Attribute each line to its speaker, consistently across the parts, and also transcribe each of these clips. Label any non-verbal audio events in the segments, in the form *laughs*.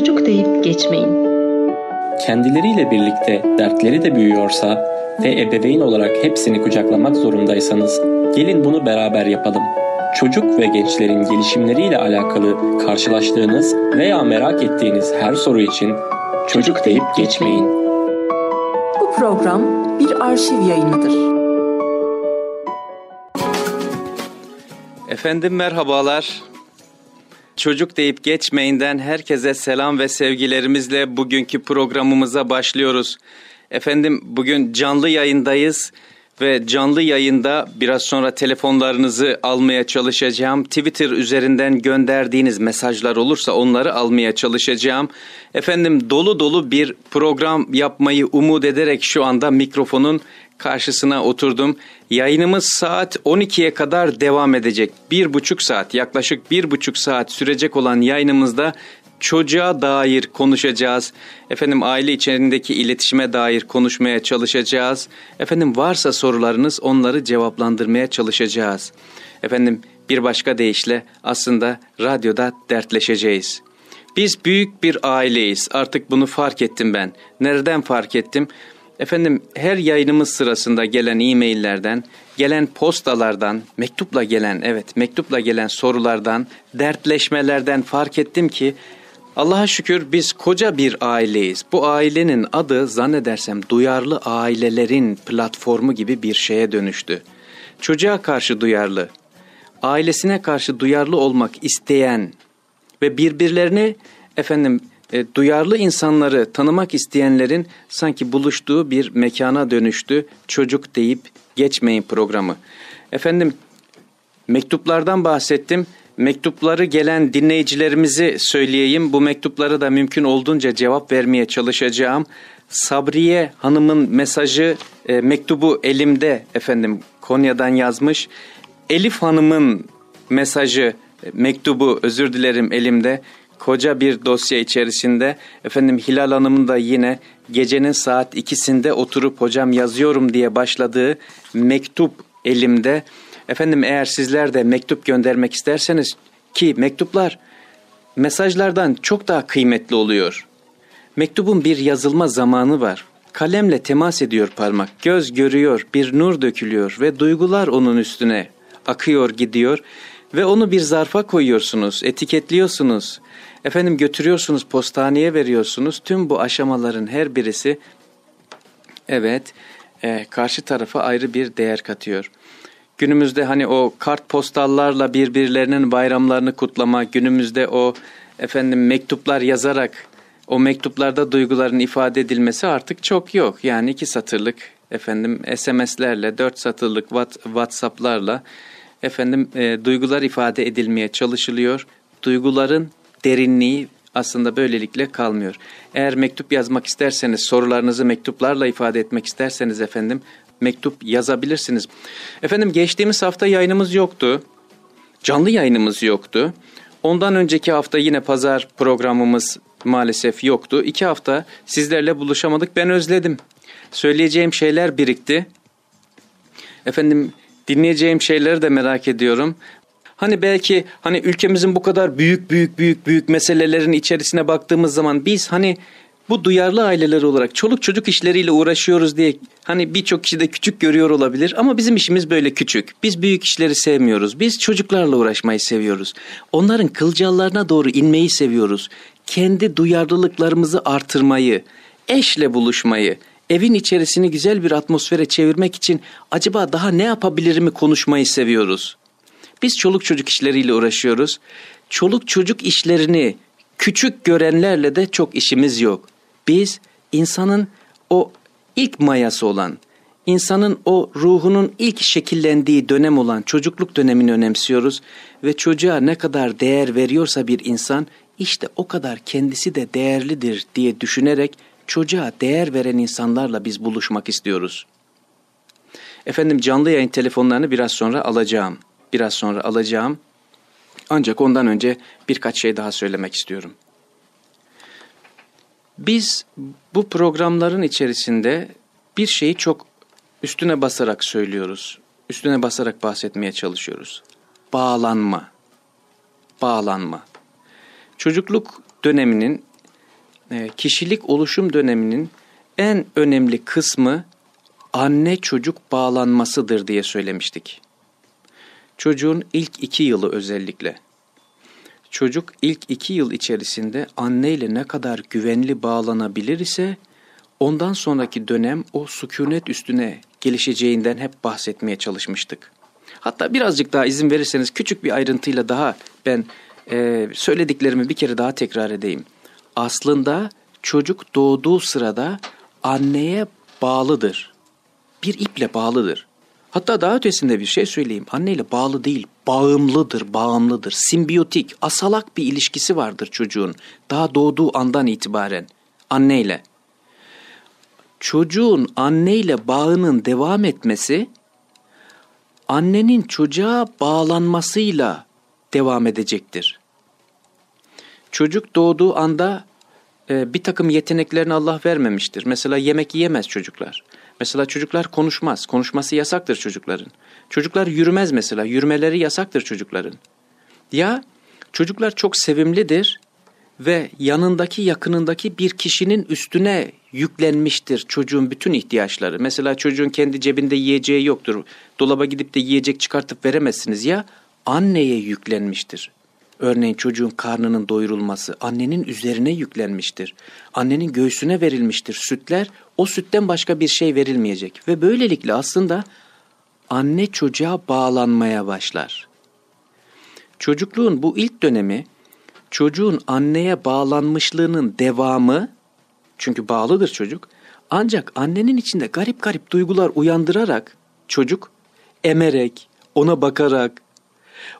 Speaker 1: çocuk deyip geçmeyin. Kendileriyle birlikte dertleri de büyüyorsa ve ebeveyn olarak hepsini kucaklamak zorundaysanız gelin bunu beraber yapalım. Çocuk ve gençlerin gelişimleriyle alakalı karşılaştığınız veya merak ettiğiniz her soru için çocuk deyip geçmeyin. Bu program bir arşiv yayınıdır. Efendim merhabalar. Çocuk deyip geçmeyinden herkese selam ve sevgilerimizle bugünkü programımıza başlıyoruz. Efendim bugün canlı yayındayız ve canlı yayında biraz sonra telefonlarınızı almaya çalışacağım. Twitter üzerinden gönderdiğiniz mesajlar olursa onları almaya çalışacağım. Efendim dolu dolu bir program yapmayı umut ederek şu anda mikrofonun karşısına oturdum. Yayınımız saat 12'ye kadar devam edecek. Bir buçuk saat yaklaşık bir buçuk saat sürecek olan yayınımızda çocuğa dair konuşacağız. Efendim aile içerisindeki iletişime dair konuşmaya çalışacağız. Efendim varsa sorularınız onları cevaplandırmaya çalışacağız. Efendim bir başka deyişle aslında radyoda dertleşeceğiz. Biz büyük bir aileyiz. Artık bunu fark ettim ben. Nereden fark ettim? Efendim her yayınımız sırasında gelen e-maillerden, gelen postalardan, mektupla gelen evet mektupla gelen sorulardan, dertleşmelerden fark ettim ki Allah'a şükür biz koca bir aileyiz. Bu ailenin adı zannedersem duyarlı ailelerin platformu gibi bir şeye dönüştü. Çocuğa karşı duyarlı, ailesine karşı duyarlı olmak isteyen ve birbirlerini efendim e, duyarlı insanları tanımak isteyenlerin sanki buluştuğu bir mekana dönüştü çocuk deyip geçmeyin programı. Efendim mektuplardan bahsettim. Mektupları gelen dinleyicilerimizi söyleyeyim. Bu mektupları da mümkün olduğunca cevap vermeye çalışacağım. Sabriye Hanım'ın mesajı e, mektubu elimde efendim Konya'dan yazmış. Elif Hanım'ın mesajı e, mektubu özür dilerim elimde koca bir dosya içerisinde efendim Hilal Hanım'ın da yine gecenin saat ikisinde oturup hocam yazıyorum diye başladığı mektup elimde. Efendim eğer sizler de mektup göndermek isterseniz ki mektuplar mesajlardan çok daha kıymetli oluyor. Mektubun bir yazılma zamanı var. Kalemle temas ediyor parmak, göz görüyor, bir nur dökülüyor ve duygular onun üstüne akıyor gidiyor ve onu bir zarfa koyuyorsunuz, etiketliyorsunuz. Efendim götürüyorsunuz postaneye veriyorsunuz. Tüm bu aşamaların her birisi evet e, karşı tarafa ayrı bir değer katıyor. Günümüzde hani o kart postallarla birbirlerinin bayramlarını kutlama, günümüzde o efendim mektuplar yazarak o mektuplarda duyguların ifade edilmesi artık çok yok. Yani iki satırlık efendim SMS'lerle, dört satırlık WhatsApp'larla efendim e, duygular ifade edilmeye çalışılıyor. Duyguların derinliği aslında böylelikle kalmıyor. Eğer mektup yazmak isterseniz, sorularınızı mektuplarla ifade etmek isterseniz efendim mektup yazabilirsiniz. Efendim geçtiğimiz hafta yayınımız yoktu. Canlı yayınımız yoktu. Ondan önceki hafta yine pazar programımız maalesef yoktu. İki hafta sizlerle buluşamadık. Ben özledim. Söyleyeceğim şeyler birikti. Efendim dinleyeceğim şeyleri de merak ediyorum. Hani belki hani ülkemizin bu kadar büyük büyük büyük büyük meselelerin içerisine baktığımız zaman biz hani bu duyarlı aileler olarak çoluk çocuk işleriyle uğraşıyoruz diye hani birçok kişi de küçük görüyor olabilir ama bizim işimiz böyle küçük. Biz büyük işleri sevmiyoruz. Biz çocuklarla uğraşmayı seviyoruz. Onların kılcallarına doğru inmeyi seviyoruz. Kendi duyarlılıklarımızı artırmayı, eşle buluşmayı, evin içerisini güzel bir atmosfere çevirmek için acaba daha ne yapabilirimi konuşmayı seviyoruz. Biz çoluk çocuk işleriyle uğraşıyoruz. Çoluk çocuk işlerini küçük görenlerle de çok işimiz yok. Biz insanın o ilk mayası olan, insanın o ruhunun ilk şekillendiği dönem olan çocukluk dönemini önemsiyoruz ve çocuğa ne kadar değer veriyorsa bir insan işte o kadar kendisi de değerlidir diye düşünerek çocuğa değer veren insanlarla biz buluşmak istiyoruz. Efendim canlı yayın telefonlarını biraz sonra alacağım biraz sonra alacağım. Ancak ondan önce birkaç şey daha söylemek istiyorum. Biz bu programların içerisinde bir şeyi çok üstüne basarak söylüyoruz. Üstüne basarak bahsetmeye çalışıyoruz. Bağlanma. Bağlanma. Çocukluk döneminin, e, kişilik oluşum döneminin en önemli kısmı anne çocuk bağlanmasıdır diye söylemiştik. Çocuğun ilk iki yılı özellikle. Çocuk ilk iki yıl içerisinde anneyle ne kadar güvenli bağlanabilir ise ondan sonraki dönem o sükunet üstüne gelişeceğinden hep bahsetmeye çalışmıştık. Hatta birazcık daha izin verirseniz küçük bir ayrıntıyla daha ben e, söylediklerimi bir kere daha tekrar edeyim. Aslında çocuk doğduğu sırada anneye bağlıdır. Bir iple bağlıdır. Hatta daha ötesinde bir şey söyleyeyim. Anneyle bağlı değil, bağımlıdır, bağımlıdır. Simbiyotik, asalak bir ilişkisi vardır çocuğun. Daha doğduğu andan itibaren anneyle. Çocuğun anneyle bağının devam etmesi annenin çocuğa bağlanmasıyla devam edecektir. Çocuk doğduğu anda e, bir takım yeteneklerini Allah vermemiştir. Mesela yemek yiyemez çocuklar. Mesela çocuklar konuşmaz. Konuşması yasaktır çocukların. Çocuklar yürümez mesela. Yürümeleri yasaktır çocukların. Ya çocuklar çok sevimlidir ve yanındaki yakınındaki bir kişinin üstüne yüklenmiştir çocuğun bütün ihtiyaçları. Mesela çocuğun kendi cebinde yiyeceği yoktur. Dolaba gidip de yiyecek çıkartıp veremezsiniz ya anneye yüklenmiştir. Örneğin çocuğun karnının doyurulması annenin üzerine yüklenmiştir. Annenin göğsüne verilmiştir sütler. O sütten başka bir şey verilmeyecek ve böylelikle aslında anne çocuğa bağlanmaya başlar. Çocukluğun bu ilk dönemi çocuğun anneye bağlanmışlığının devamı çünkü bağlıdır çocuk. Ancak annenin içinde garip garip duygular uyandırarak çocuk emerek, ona bakarak,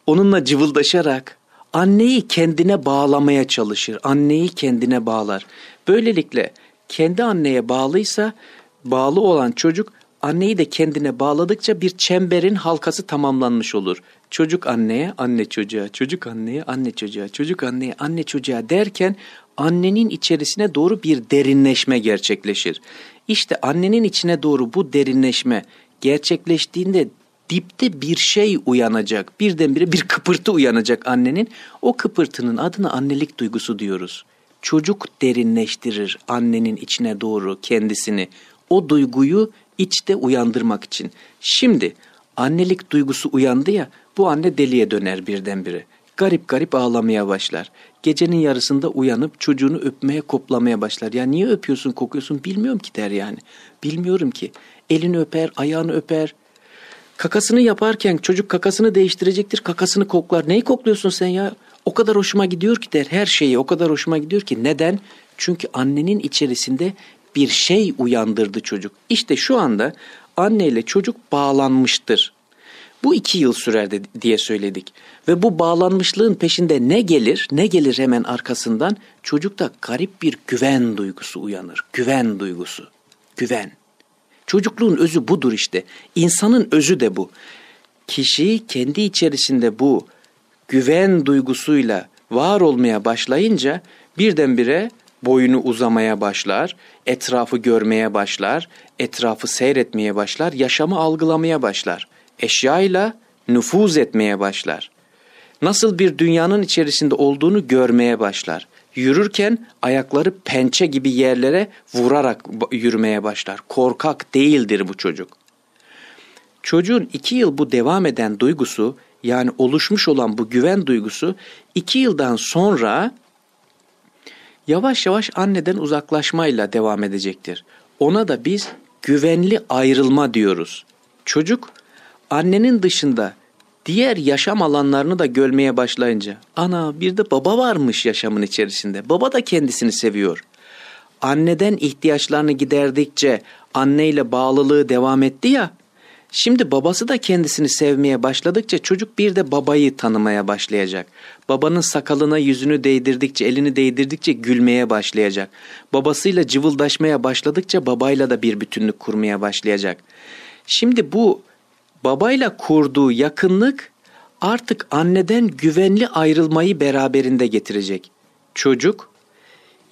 Speaker 1: onunla cıvıldaşarak anneyi kendine bağlamaya çalışır. Anneyi kendine bağlar. Böylelikle kendi anneye bağlıysa bağlı olan çocuk anneyi de kendine bağladıkça bir çemberin halkası tamamlanmış olur. Çocuk anneye, anne çocuğa, çocuk anneye, anne çocuğa, çocuk anneye, anne çocuğa derken annenin içerisine doğru bir derinleşme gerçekleşir. İşte annenin içine doğru bu derinleşme gerçekleştiğinde dipte bir şey uyanacak. Birdenbire bir kıpırtı uyanacak annenin. O kıpırtının adına annelik duygusu diyoruz. Çocuk derinleştirir annenin içine doğru kendisini. O duyguyu içte uyandırmak için. Şimdi annelik duygusu uyandı ya bu anne deliye döner birdenbire. Garip garip ağlamaya başlar. Gecenin yarısında uyanıp çocuğunu öpmeye koplamaya başlar. Ya niye öpüyorsun kokuyorsun bilmiyorum ki der yani. Bilmiyorum ki. Elini öper ayağını öper Kakasını yaparken çocuk kakasını değiştirecektir. Kakasını koklar. Neyi kokluyorsun sen ya? O kadar hoşuma gidiyor ki der. Her şeyi o kadar hoşuma gidiyor ki. Neden? Çünkü annenin içerisinde bir şey uyandırdı çocuk. İşte şu anda anneyle çocuk bağlanmıştır. Bu iki yıl sürer diye söyledik. Ve bu bağlanmışlığın peşinde ne gelir? Ne gelir hemen arkasından? Çocukta garip bir güven duygusu uyanır. Güven duygusu. Güven. Çocukluğun özü budur işte. İnsanın özü de bu. Kişi kendi içerisinde bu güven duygusuyla var olmaya başlayınca birdenbire boyunu uzamaya başlar, etrafı görmeye başlar, etrafı seyretmeye başlar, yaşamı algılamaya başlar. Eşyayla nüfuz etmeye başlar. Nasıl bir dünyanın içerisinde olduğunu görmeye başlar. Yürürken ayakları pençe gibi yerlere vurarak yürümeye başlar. Korkak değildir bu çocuk. Çocuğun iki yıl bu devam eden duygusu yani oluşmuş olan bu güven duygusu iki yıldan sonra yavaş yavaş anneden uzaklaşmayla devam edecektir. Ona da biz güvenli ayrılma diyoruz. Çocuk annenin dışında diğer yaşam alanlarını da görmeye başlayınca ana bir de baba varmış yaşamın içerisinde. Baba da kendisini seviyor. Anneden ihtiyaçlarını giderdikçe anneyle bağlılığı devam etti ya. Şimdi babası da kendisini sevmeye başladıkça çocuk bir de babayı tanımaya başlayacak. Babanın sakalına yüzünü değdirdikçe, elini değdirdikçe gülmeye başlayacak. Babasıyla cıvıldaşmaya başladıkça babayla da bir bütünlük kurmaya başlayacak. Şimdi bu babayla kurduğu yakınlık artık anneden güvenli ayrılmayı beraberinde getirecek. Çocuk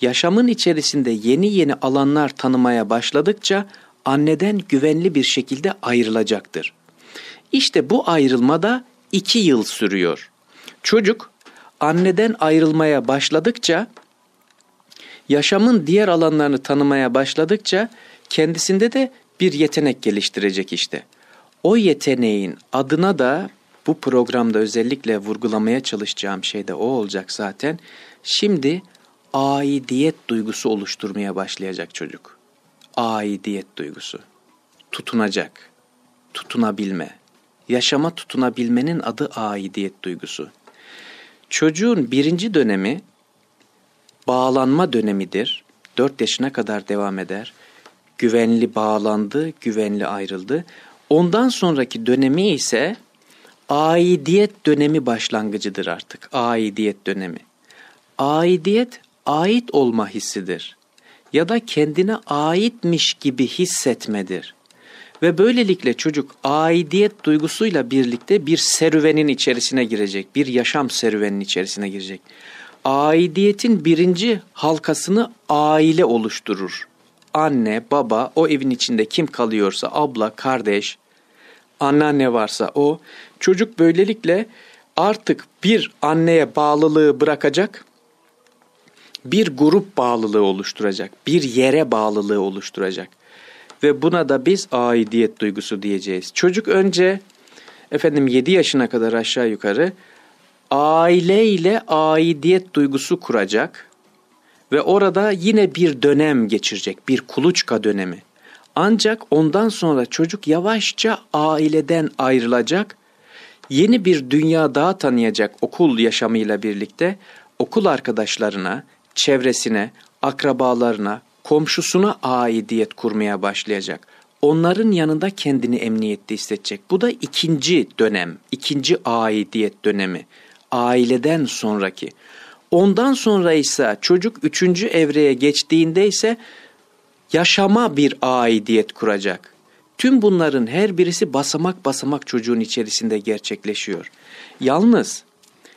Speaker 1: yaşamın içerisinde yeni yeni alanlar tanımaya başladıkça anneden güvenli bir şekilde ayrılacaktır. İşte bu ayrılma da iki yıl sürüyor. Çocuk anneden ayrılmaya başladıkça yaşamın diğer alanlarını tanımaya başladıkça kendisinde de bir yetenek geliştirecek işte. O yeteneğin adına da bu programda özellikle vurgulamaya çalışacağım şey de o olacak zaten. Şimdi aidiyet duygusu oluşturmaya başlayacak çocuk. Aidiyet duygusu. Tutunacak. Tutunabilme. Yaşama tutunabilmenin adı aidiyet duygusu. Çocuğun birinci dönemi bağlanma dönemidir. 4 yaşına kadar devam eder. Güvenli bağlandı, güvenli ayrıldı. Ondan sonraki dönemi ise aidiyet dönemi başlangıcıdır artık. Aidiyet dönemi. Aidiyet ait olma hissidir ya da kendine aitmiş gibi hissetmedir. Ve böylelikle çocuk aidiyet duygusuyla birlikte bir serüvenin içerisine girecek, bir yaşam serüvenin içerisine girecek. Aidiyetin birinci halkasını aile oluşturur. Anne, baba, o evin içinde kim kalıyorsa, abla, kardeş, anneanne varsa o, çocuk böylelikle artık bir anneye bağlılığı bırakacak, bir grup bağlılığı oluşturacak, bir yere bağlılığı oluşturacak. Ve buna da biz aidiyet duygusu diyeceğiz. Çocuk önce efendim 7 yaşına kadar aşağı yukarı aileyle aidiyet duygusu kuracak ve orada yine bir dönem geçirecek, bir kuluçka dönemi. Ancak ondan sonra çocuk yavaşça aileden ayrılacak, yeni bir dünya daha tanıyacak okul yaşamıyla birlikte okul arkadaşlarına, çevresine, akrabalarına, komşusuna aidiyet kurmaya başlayacak. Onların yanında kendini emniyette hissedecek. Bu da ikinci dönem, ikinci aidiyet dönemi. Aileden sonraki. Ondan sonra ise çocuk üçüncü evreye geçtiğinde ise yaşama bir aidiyet kuracak. Tüm bunların her birisi basamak basamak çocuğun içerisinde gerçekleşiyor. Yalnız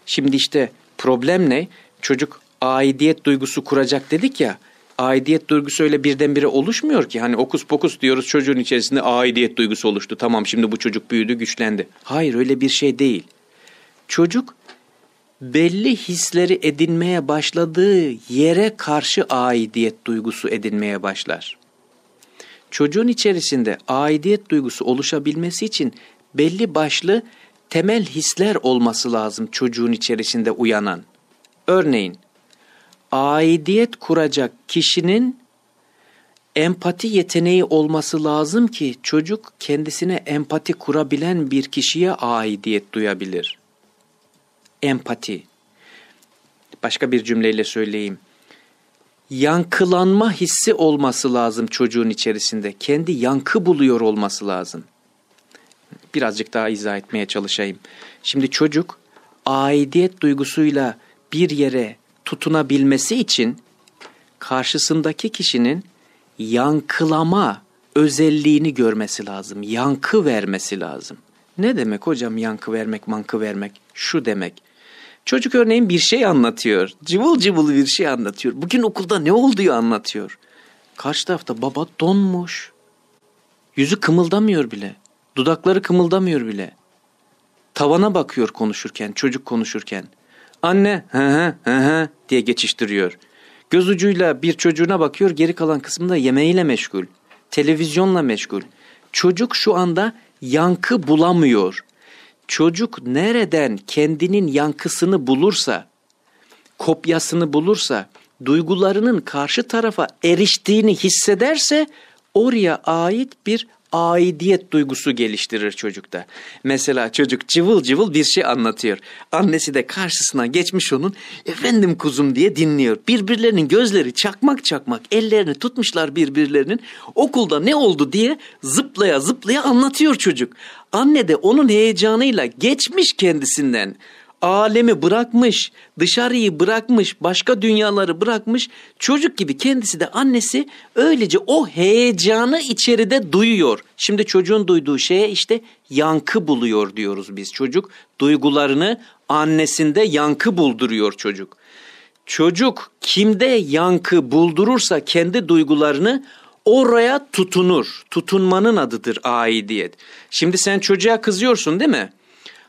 Speaker 1: şimdi işte problem ne? Çocuk aidiyet duygusu kuracak dedik ya. Aidiyet duygusu öyle birdenbire oluşmuyor ki. Hani okus pokus diyoruz çocuğun içerisinde aidiyet duygusu oluştu. Tamam şimdi bu çocuk büyüdü güçlendi. Hayır öyle bir şey değil. Çocuk belli hisleri edinmeye başladığı yere karşı aidiyet duygusu edinmeye başlar. Çocuğun içerisinde aidiyet duygusu oluşabilmesi için belli başlı temel hisler olması lazım çocuğun içerisinde uyanan. Örneğin, aidiyet kuracak kişinin empati yeteneği olması lazım ki çocuk kendisine empati kurabilen bir kişiye aidiyet duyabilir empati. Başka bir cümleyle söyleyeyim. Yankılanma hissi olması lazım çocuğun içerisinde. Kendi yankı buluyor olması lazım. Birazcık daha izah etmeye çalışayım. Şimdi çocuk aidiyet duygusuyla bir yere tutunabilmesi için karşısındaki kişinin yankılama özelliğini görmesi lazım. Yankı vermesi lazım. Ne demek hocam yankı vermek, mankı vermek? Şu demek. Çocuk örneğin bir şey anlatıyor. Cıvıl cıvıl bir şey anlatıyor. Bugün okulda ne olduğu anlatıyor. Karşı tarafta baba donmuş. Yüzü kımıldamıyor bile. Dudakları kımıldamıyor bile. Tavana bakıyor konuşurken, çocuk konuşurken. Anne hı hı hı hı diye geçiştiriyor. Göz ucuyla bir çocuğuna bakıyor, geri kalan kısmında yemeğiyle meşgul. Televizyonla meşgul. Çocuk şu anda yankı bulamıyor çocuk nereden kendinin yankısını bulursa, kopyasını bulursa, duygularının karşı tarafa eriştiğini hissederse oraya ait bir aidiyet duygusu geliştirir çocukta. Mesela çocuk cıvıl cıvıl bir şey anlatıyor. Annesi de karşısına geçmiş onun efendim kuzum diye dinliyor. Birbirlerinin gözleri çakmak çakmak ellerini tutmuşlar birbirlerinin okulda ne oldu diye zıplaya zıplaya anlatıyor çocuk. Anne de onun heyecanıyla geçmiş kendisinden alemi bırakmış, dışarıyı bırakmış, başka dünyaları bırakmış. Çocuk gibi kendisi de annesi öylece o heyecanı içeride duyuyor. Şimdi çocuğun duyduğu şeye işte yankı buluyor diyoruz biz. Çocuk duygularını annesinde yankı bulduruyor çocuk. Çocuk kimde yankı buldurursa kendi duygularını oraya tutunur. Tutunmanın adıdır aidiyet. Şimdi sen çocuğa kızıyorsun değil mi?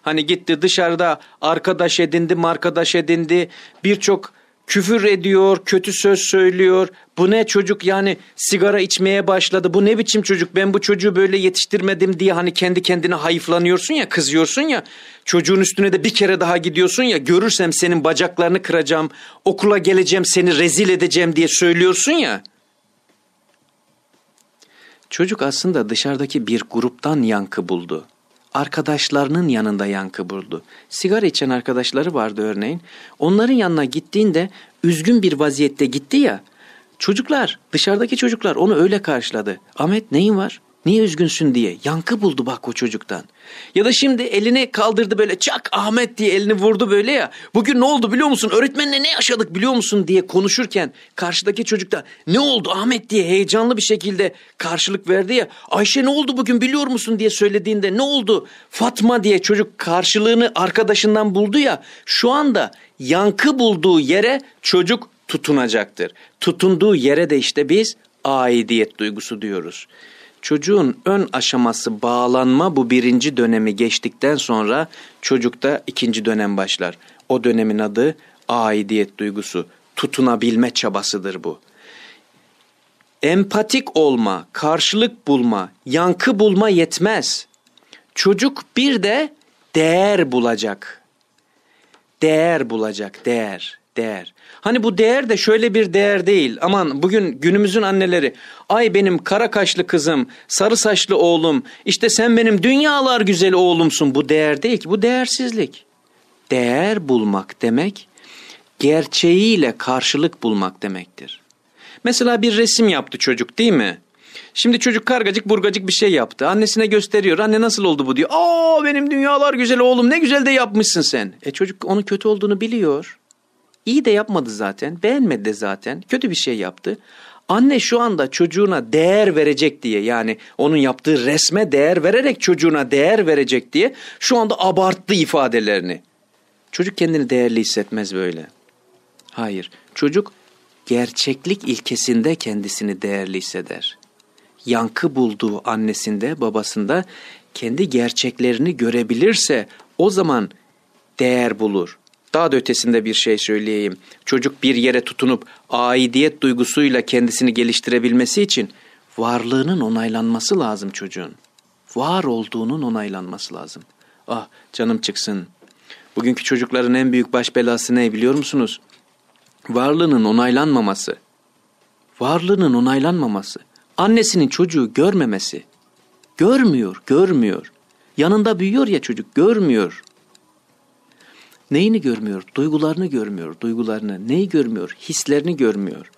Speaker 1: Hani gitti dışarıda arkadaş edindi, arkadaş edindi. Birçok küfür ediyor, kötü söz söylüyor. Bu ne çocuk yani sigara içmeye başladı. Bu ne biçim çocuk? Ben bu çocuğu böyle yetiştirmedim diye hani kendi kendine hayıflanıyorsun ya, kızıyorsun ya. Çocuğun üstüne de bir kere daha gidiyorsun ya. Görürsem senin bacaklarını kıracağım, okula geleceğim, seni rezil edeceğim diye söylüyorsun ya. Çocuk aslında dışarıdaki bir gruptan yankı buldu arkadaşlarının yanında yankı buldu. Sigara içen arkadaşları vardı örneğin. Onların yanına gittiğinde üzgün bir vaziyette gitti ya. Çocuklar, dışarıdaki çocuklar onu öyle karşıladı. Ahmet neyin var? Niye üzgünsün diye yankı buldu bak o çocuktan. Ya da şimdi elini kaldırdı böyle çak Ahmet diye elini vurdu böyle ya. Bugün ne oldu biliyor musun öğretmenle ne yaşadık biliyor musun diye konuşurken karşıdaki çocuk da ne oldu Ahmet diye heyecanlı bir şekilde karşılık verdi ya. Ayşe ne oldu bugün biliyor musun diye söylediğinde ne oldu Fatma diye çocuk karşılığını arkadaşından buldu ya. Şu anda yankı bulduğu yere çocuk tutunacaktır. Tutunduğu yere de işte biz aidiyet duygusu diyoruz. Çocuğun ön aşaması bağlanma bu birinci dönemi geçtikten sonra çocukta ikinci dönem başlar. O dönemin adı aidiyet duygusu, tutunabilme çabasıdır bu. Empatik olma, karşılık bulma, yankı bulma yetmez. Çocuk bir de değer bulacak. Değer bulacak, değer, değer. Hani bu değer de şöyle bir değer değil. Aman bugün günümüzün anneleri ay benim kara kaşlı kızım, sarı saçlı oğlum, işte sen benim dünyalar güzel oğlumsun. Bu değer değil ki bu değersizlik. Değer bulmak demek gerçeğiyle karşılık bulmak demektir. Mesela bir resim yaptı çocuk değil mi? Şimdi çocuk kargacık burgacık bir şey yaptı. Annesine gösteriyor. Anne nasıl oldu bu diyor. Aa benim dünyalar güzel oğlum ne güzel de yapmışsın sen. E çocuk onun kötü olduğunu biliyor. İyi de yapmadı zaten, beğenmedi de zaten, kötü bir şey yaptı. Anne şu anda çocuğuna değer verecek diye yani onun yaptığı resme değer vererek çocuğuna değer verecek diye şu anda abarttı ifadelerini. Çocuk kendini değerli hissetmez böyle. Hayır, çocuk gerçeklik ilkesinde kendisini değerli hisseder. Yankı bulduğu annesinde, babasında kendi gerçeklerini görebilirse o zaman değer bulur. Daha da ötesinde bir şey söyleyeyim. Çocuk bir yere tutunup aidiyet duygusuyla kendisini geliştirebilmesi için varlığının onaylanması lazım çocuğun. Var olduğunun onaylanması lazım. Ah canım çıksın. Bugünkü çocukların en büyük baş belası ne biliyor musunuz? Varlığının onaylanmaması. Varlığının onaylanmaması. Annesinin çocuğu görmemesi. Görmüyor, görmüyor. Yanında büyüyor ya çocuk, görmüyor. Neyini görmüyor? Duygularını görmüyor. Duygularını. Neyi görmüyor? Hislerini görmüyor.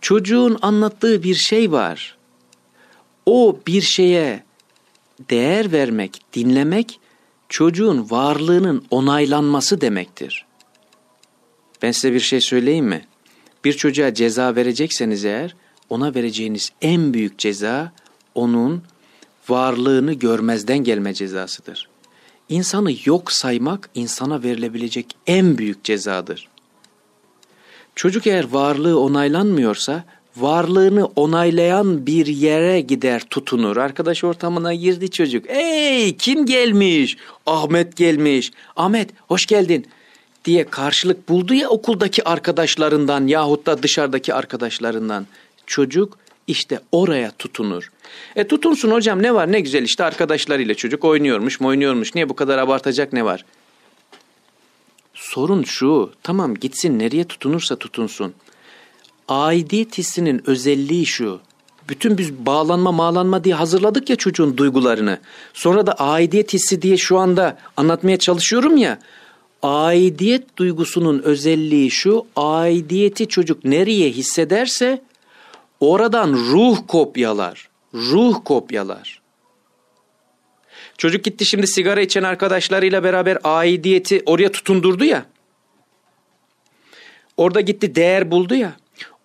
Speaker 1: Çocuğun anlattığı bir şey var. O bir şeye değer vermek, dinlemek çocuğun varlığının onaylanması demektir. Ben size bir şey söyleyeyim mi? Bir çocuğa ceza verecekseniz eğer ona vereceğiniz en büyük ceza onun varlığını görmezden gelme cezasıdır. İnsanı yok saymak insana verilebilecek en büyük cezadır. Çocuk eğer varlığı onaylanmıyorsa varlığını onaylayan bir yere gider tutunur. Arkadaş ortamına girdi çocuk. Ey kim gelmiş? Ahmet gelmiş. Ahmet hoş geldin diye karşılık buldu ya okuldaki arkadaşlarından yahut da dışarıdaki arkadaşlarından. Çocuk işte oraya tutunur. E tutunsun hocam ne var ne güzel işte arkadaşlarıyla çocuk oynuyormuş mu oynuyormuş niye bu kadar abartacak ne var? Sorun şu tamam gitsin nereye tutunursa tutunsun. Aidiyet hissinin özelliği şu bütün biz bağlanma mağlanma diye hazırladık ya çocuğun duygularını. Sonra da aidiyet hissi diye şu anda anlatmaya çalışıyorum ya. Aidiyet duygusunun özelliği şu, aidiyeti çocuk nereye hissederse oradan ruh kopyalar ruh kopyalar. Çocuk gitti şimdi sigara içen arkadaşlarıyla beraber aidiyeti oraya tutundurdu ya. Orada gitti değer buldu ya.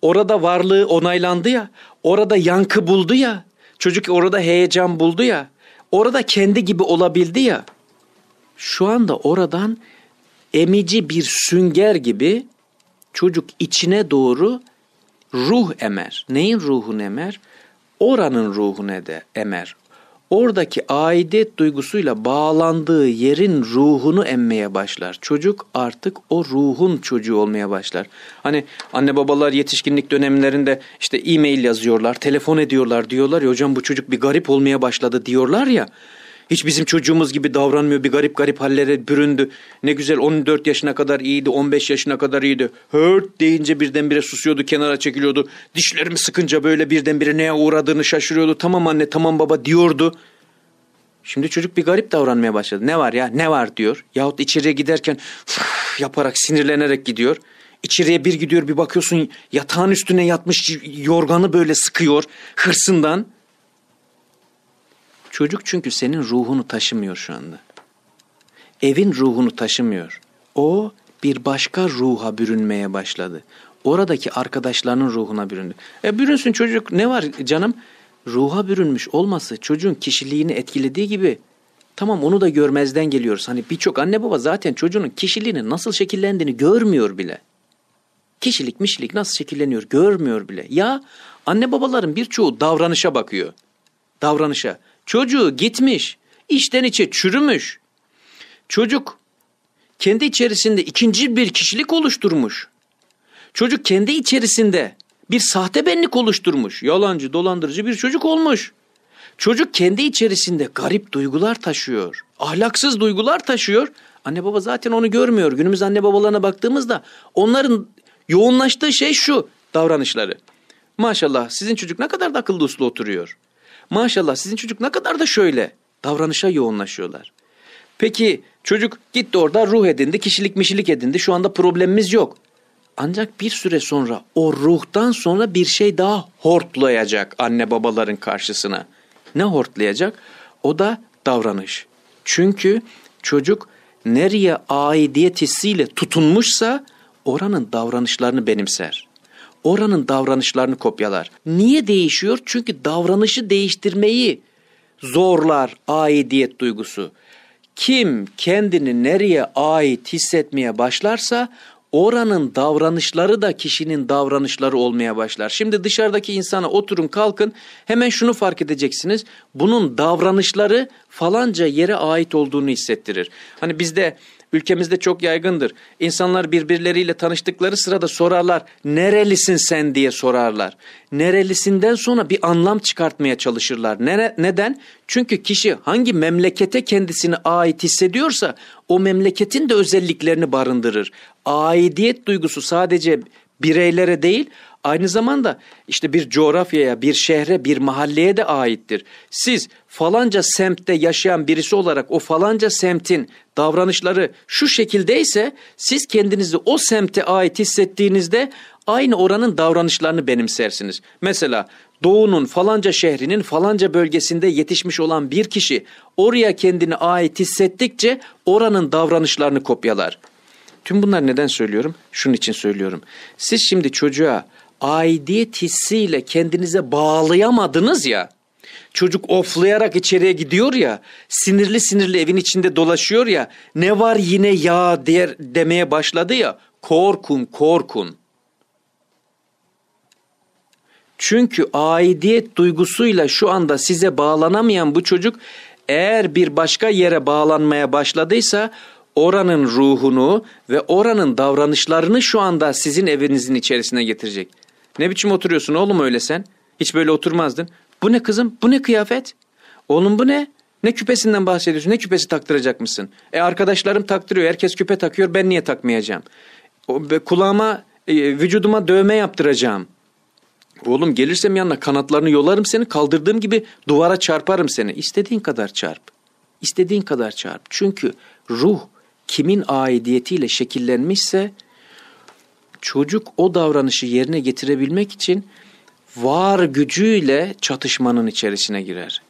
Speaker 1: Orada varlığı onaylandı ya. Orada yankı buldu ya. Çocuk orada heyecan buldu ya. Orada kendi gibi olabildi ya. Şu anda oradan emici bir sünger gibi çocuk içine doğru ruh emer. Neyin ruhunu emer? oranın ruhuna de emer. Oradaki aidiyet duygusuyla bağlandığı yerin ruhunu emmeye başlar. Çocuk artık o ruhun çocuğu olmaya başlar. Hani anne babalar yetişkinlik dönemlerinde işte e-mail yazıyorlar, telefon ediyorlar diyorlar ya hocam bu çocuk bir garip olmaya başladı diyorlar ya. Hiç bizim çocuğumuz gibi davranmıyor. Bir garip garip hallere büründü. Ne güzel 14 yaşına kadar iyiydi, 15 yaşına kadar iyiydi. Hört deyince birdenbire susuyordu, kenara çekiliyordu. Dişlerimi sıkınca böyle birdenbire neye uğradığını şaşırıyordu. Tamam anne, tamam baba diyordu. Şimdi çocuk bir garip davranmaya başladı. Ne var ya, ne var diyor. Yahut içeriye giderken yaparak, sinirlenerek gidiyor. İçeriye bir gidiyor bir bakıyorsun yatağın üstüne yatmış yorganı böyle sıkıyor hırsından. Çocuk çünkü senin ruhunu taşımıyor şu anda. Evin ruhunu taşımıyor. O bir başka ruha bürünmeye başladı. Oradaki arkadaşlarının ruhuna büründü. E bürünsün çocuk ne var canım? Ruha bürünmüş olması çocuğun kişiliğini etkilediği gibi tamam onu da görmezden geliyoruz. Hani birçok anne baba zaten çocuğun kişiliğinin nasıl şekillendiğini görmüyor bile. Kişilik mişlik nasıl şekilleniyor görmüyor bile. Ya anne babaların birçoğu davranışa bakıyor. Davranışa. Çocuğu gitmiş, içten içe çürümüş. Çocuk kendi içerisinde ikinci bir kişilik oluşturmuş. Çocuk kendi içerisinde bir sahte benlik oluşturmuş. Yalancı, dolandırıcı bir çocuk olmuş. Çocuk kendi içerisinde garip duygular taşıyor. Ahlaksız duygular taşıyor. Anne baba zaten onu görmüyor. Günümüz anne babalarına baktığımızda onların yoğunlaştığı şey şu davranışları. Maşallah sizin çocuk ne kadar da akıllı uslu oturuyor. Maşallah sizin çocuk ne kadar da şöyle davranışa yoğunlaşıyorlar. Peki çocuk gitti orada ruh edindi, kişilik mişilik edindi. Şu anda problemimiz yok. Ancak bir süre sonra o ruhtan sonra bir şey daha hortlayacak anne babaların karşısına. Ne hortlayacak? O da davranış. Çünkü çocuk nereye aidiyet hissiyle tutunmuşsa oranın davranışlarını benimser oranın davranışlarını kopyalar. Niye değişiyor? Çünkü davranışı değiştirmeyi zorlar aidiyet duygusu. Kim kendini nereye ait hissetmeye başlarsa oranın davranışları da kişinin davranışları olmaya başlar. Şimdi dışarıdaki insana oturun kalkın hemen şunu fark edeceksiniz. Bunun davranışları falanca yere ait olduğunu hissettirir. Hani bizde Ülkemizde çok yaygındır. İnsanlar birbirleriyle tanıştıkları sırada sorarlar. Nerelisin sen diye sorarlar. Nerelisinden sonra bir anlam çıkartmaya çalışırlar. Nere, neden? Çünkü kişi hangi memlekete kendisini ait hissediyorsa o memleketin de özelliklerini barındırır. Aidiyet duygusu sadece bireylere değil Aynı zamanda işte bir coğrafyaya, bir şehre, bir mahalleye de aittir. Siz falanca semtte yaşayan birisi olarak o falanca semtin davranışları şu şekildeyse siz kendinizi o semte ait hissettiğinizde aynı oranın davranışlarını benimsersiniz. Mesela doğunun falanca şehrinin falanca bölgesinde yetişmiş olan bir kişi oraya kendini ait hissettikçe oranın davranışlarını kopyalar. Tüm bunlar neden söylüyorum? Şunun için söylüyorum. Siz şimdi çocuğa aidiyet hissiyle kendinize bağlayamadınız ya. Çocuk oflayarak içeriye gidiyor ya, sinirli sinirli evin içinde dolaşıyor ya, ne var yine ya der, demeye başladı ya, korkun korkun. Çünkü aidiyet duygusuyla şu anda size bağlanamayan bu çocuk eğer bir başka yere bağlanmaya başladıysa oranın ruhunu ve oranın davranışlarını şu anda sizin evinizin içerisine getirecek. Ne biçim oturuyorsun oğlum öyle sen? Hiç böyle oturmazdın. Bu ne kızım? Bu ne kıyafet? Oğlum bu ne? Ne küpesinden bahsediyorsun? Ne küpesi taktıracakmışsın? E arkadaşlarım taktırıyor. Herkes küpe takıyor. Ben niye takmayacağım? O, kulağıma, e, vücuduma dövme yaptıracağım. Oğlum gelirsem yanına kanatlarını yolarım seni. Kaldırdığım gibi duvara çarparım seni. İstediğin kadar çarp. İstediğin kadar çarp. Çünkü ruh kimin aidiyetiyle şekillenmişse çocuk o davranışı yerine getirebilmek için var gücüyle çatışmanın içerisine girer.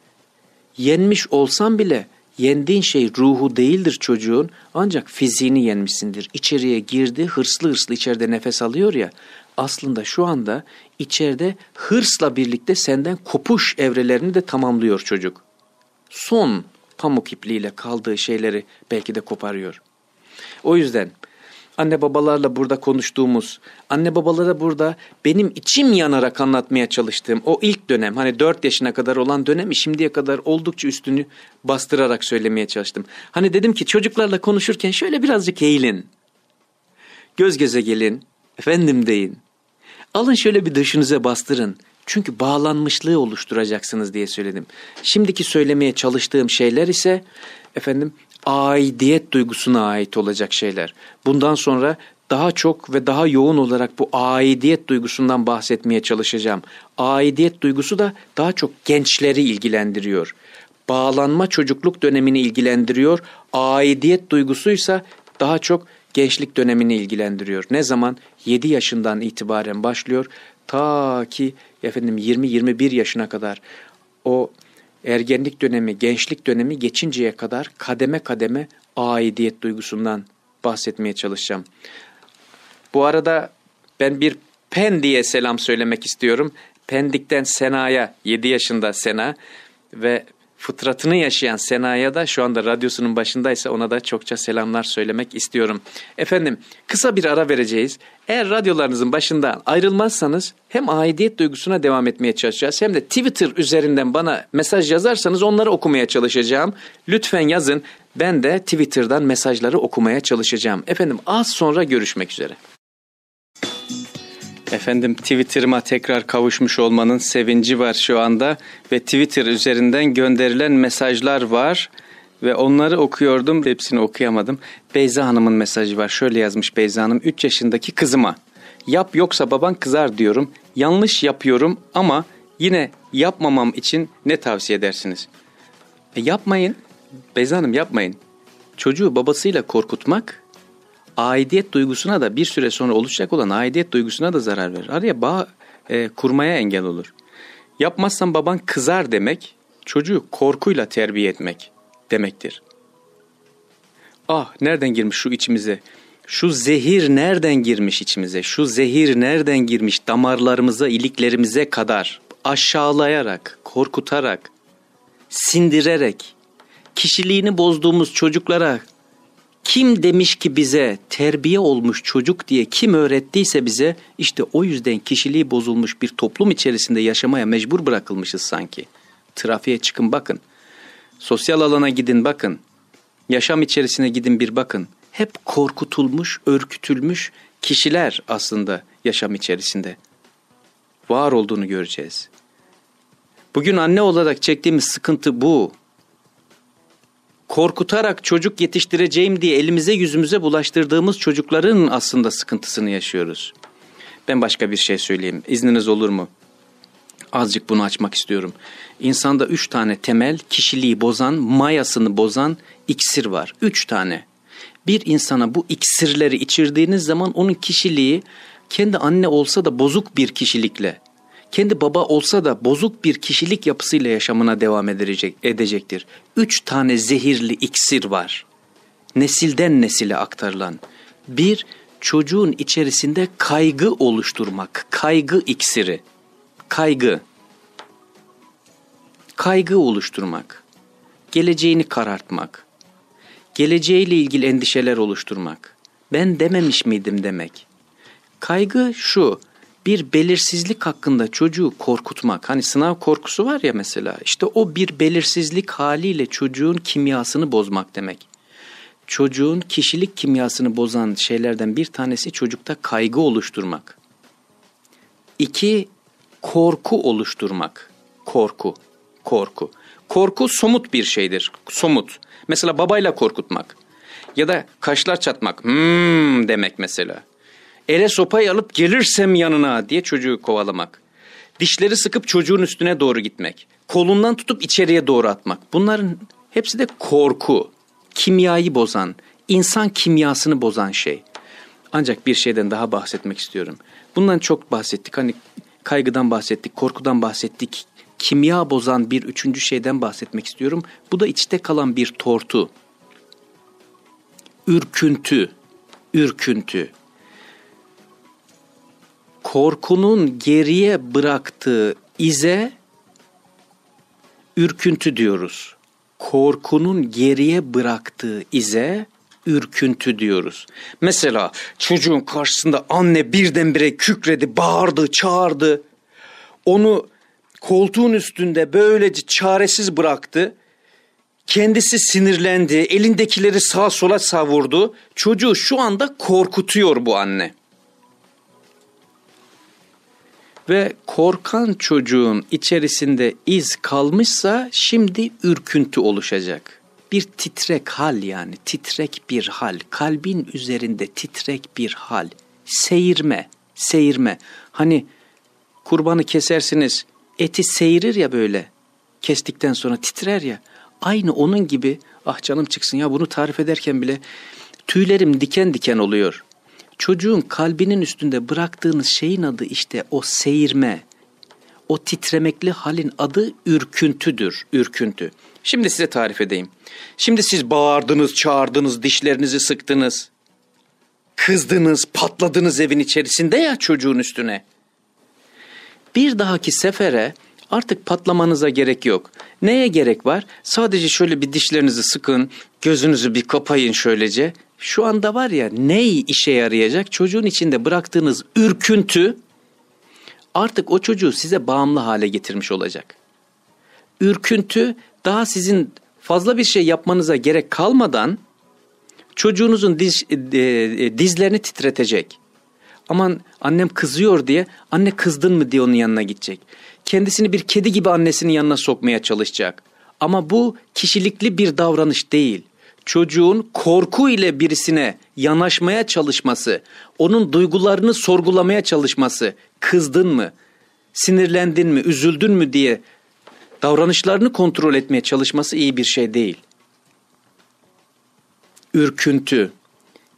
Speaker 1: Yenmiş olsan bile yendiğin şey ruhu değildir çocuğun ancak fiziğini yenmişsindir. İçeriye girdi hırslı hırslı içeride nefes alıyor ya aslında şu anda içeride hırsla birlikte senden kopuş evrelerini de tamamlıyor çocuk. Son pamuk ipliğiyle kaldığı şeyleri belki de koparıyor. O yüzden anne babalarla burada konuştuğumuz, anne babalara burada benim içim yanarak anlatmaya çalıştığım o ilk dönem hani 4 yaşına kadar olan dönemi şimdiye kadar oldukça üstünü bastırarak söylemeye çalıştım. Hani dedim ki çocuklarla konuşurken şöyle birazcık eğilin. Göz göze gelin, efendim deyin. Alın şöyle bir dışınıza bastırın. Çünkü bağlanmışlığı oluşturacaksınız diye söyledim. Şimdiki söylemeye çalıştığım şeyler ise efendim aidiyet duygusuna ait olacak şeyler. Bundan sonra daha çok ve daha yoğun olarak bu aidiyet duygusundan bahsetmeye çalışacağım. Aidiyet duygusu da daha çok gençleri ilgilendiriyor. Bağlanma çocukluk dönemini ilgilendiriyor. Aidiyet duygusuysa daha çok gençlik dönemini ilgilendiriyor. Ne zaman? 7 yaşından itibaren başlıyor. Ta ki efendim 20-21 yaşına kadar o ergenlik dönemi, gençlik dönemi geçinceye kadar kademe kademe aidiyet duygusundan bahsetmeye çalışacağım. Bu arada ben bir pen diye selam söylemek istiyorum. Pendik'ten Sena'ya 7 yaşında Sena ve fıtratını yaşayan Sena'ya da şu anda radyosunun başındaysa ona da çokça selamlar söylemek istiyorum. Efendim kısa bir ara vereceğiz. Eğer radyolarınızın başından ayrılmazsanız hem aidiyet duygusuna devam etmeye çalışacağız hem de Twitter üzerinden bana mesaj yazarsanız onları okumaya çalışacağım. Lütfen yazın ben de Twitter'dan mesajları okumaya çalışacağım. Efendim az sonra görüşmek üzere. Efendim Twitter'ıma tekrar kavuşmuş olmanın sevinci var şu anda ve Twitter üzerinden gönderilen mesajlar var ve onları okuyordum hepsini okuyamadım. Beyza Hanım'ın mesajı var şöyle yazmış Beyza Hanım 3 yaşındaki kızıma yap yoksa baban kızar diyorum yanlış yapıyorum ama yine yapmamam için ne tavsiye edersiniz? E yapmayın Beyza Hanım yapmayın çocuğu babasıyla korkutmak aidiyet duygusuna da bir süre sonra oluşacak olan aidiyet duygusuna da zarar verir. Araya bağ e, kurmaya engel olur. Yapmazsan baban kızar demek çocuğu korkuyla terbiye etmek demektir. Ah nereden girmiş şu içimize? Şu zehir nereden girmiş içimize? Şu zehir nereden girmiş damarlarımıza, iliklerimize kadar? Aşağılayarak, korkutarak, sindirerek, kişiliğini bozduğumuz çocuklara kim demiş ki bize terbiye olmuş çocuk diye kim öğrettiyse bize işte o yüzden kişiliği bozulmuş bir toplum içerisinde yaşamaya mecbur bırakılmışız sanki. Trafiğe çıkın bakın. Sosyal alana gidin bakın. Yaşam içerisine gidin bir bakın. Hep korkutulmuş, örkütülmüş kişiler aslında yaşam içerisinde var olduğunu göreceğiz. Bugün anne olarak çektiğimiz sıkıntı bu korkutarak çocuk yetiştireceğim diye elimize yüzümüze bulaştırdığımız çocukların aslında sıkıntısını yaşıyoruz. Ben başka bir şey söyleyeyim. İzniniz olur mu? Azıcık bunu açmak istiyorum. İnsanda üç tane temel kişiliği bozan, mayasını bozan iksir var. Üç tane. Bir insana bu iksirleri içirdiğiniz zaman onun kişiliği kendi anne olsa da bozuk bir kişilikle kendi baba olsa da bozuk bir kişilik yapısıyla yaşamına devam edecek, edecektir. Üç tane zehirli iksir var. Nesilden nesile aktarılan. Bir, çocuğun içerisinde kaygı oluşturmak. Kaygı iksiri. Kaygı. Kaygı oluşturmak. Geleceğini karartmak. Geleceğiyle ilgili endişeler oluşturmak. Ben dememiş miydim demek. Kaygı şu bir belirsizlik hakkında çocuğu korkutmak hani sınav korkusu var ya mesela işte o bir belirsizlik haliyle çocuğun kimyasını bozmak demek. Çocuğun kişilik kimyasını bozan şeylerden bir tanesi çocukta kaygı oluşturmak. İki korku oluşturmak. Korku, korku. Korku somut bir şeydir. Somut. Mesela babayla korkutmak. Ya da kaşlar çatmak. Hmm demek mesela ele sopayı alıp gelirsem yanına diye çocuğu kovalamak. Dişleri sıkıp çocuğun üstüne doğru gitmek. Kolundan tutup içeriye doğru atmak. Bunların hepsi de korku. Kimyayı bozan, insan kimyasını bozan şey. Ancak bir şeyden daha bahsetmek istiyorum. Bundan çok bahsettik. Hani kaygıdan bahsettik, korkudan bahsettik. Kimya bozan bir üçüncü şeyden bahsetmek istiyorum. Bu da içte kalan bir tortu. Ürküntü, ürküntü korkunun geriye bıraktığı ize ürküntü diyoruz. Korkunun geriye bıraktığı ize ürküntü diyoruz. Mesela çocuğun karşısında anne birdenbire kükredi, bağırdı, çağırdı. Onu koltuğun üstünde böylece çaresiz bıraktı. Kendisi sinirlendi, elindekileri sağa sola savurdu. Çocuğu şu anda korkutuyor bu anne ve korkan çocuğun içerisinde iz kalmışsa şimdi ürküntü oluşacak. Bir titrek hal yani titrek bir hal, kalbin üzerinde titrek bir hal, seyirme, seyirme. Hani kurbanı kesersiniz, eti seyirir ya böyle, kestikten sonra titrer ya. Aynı onun gibi ah canım çıksın ya bunu tarif ederken bile tüylerim diken diken oluyor çocuğun kalbinin üstünde bıraktığınız şeyin adı işte o seyirme, o titremekli halin adı ürküntüdür, ürküntü. Şimdi size tarif edeyim. Şimdi siz bağırdınız, çağırdınız, dişlerinizi sıktınız. Kızdınız, patladınız evin içerisinde ya çocuğun üstüne. Bir dahaki sefere artık patlamanıza gerek yok. Neye gerek var? Sadece şöyle bir dişlerinizi sıkın, gözünüzü bir kapayın şöylece şu anda var ya ne işe yarayacak? Çocuğun içinde bıraktığınız ürküntü artık o çocuğu size bağımlı hale getirmiş olacak. Ürküntü daha sizin fazla bir şey yapmanıza gerek kalmadan çocuğunuzun diz, e, e, e, dizlerini titretecek. Aman annem kızıyor diye anne kızdın mı diye onun yanına gidecek. Kendisini bir kedi gibi annesinin yanına sokmaya çalışacak. Ama bu kişilikli bir davranış değil çocuğun korku ile birisine yanaşmaya çalışması, onun duygularını sorgulamaya çalışması, kızdın mı, sinirlendin mi, üzüldün mü diye davranışlarını kontrol etmeye çalışması iyi bir şey değil. Ürküntü,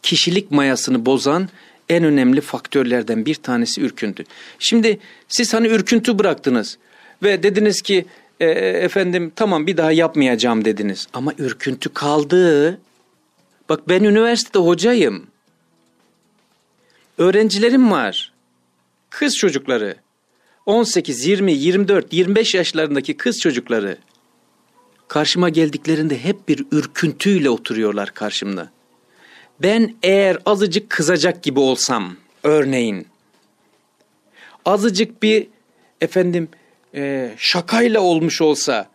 Speaker 1: kişilik mayasını bozan en önemli faktörlerden bir tanesi ürküntü. Şimdi siz hani ürküntü bıraktınız ve dediniz ki e, efendim tamam bir daha yapmayacağım dediniz. Ama ürküntü kaldı. Bak ben üniversitede hocayım. Öğrencilerim var. Kız çocukları. 18, 20, 24, 25 yaşlarındaki kız çocukları. Karşıma geldiklerinde hep bir ürküntüyle oturuyorlar karşımda. Ben eğer azıcık kızacak gibi olsam örneğin azıcık bir efendim e, şakayla olmuş olsa,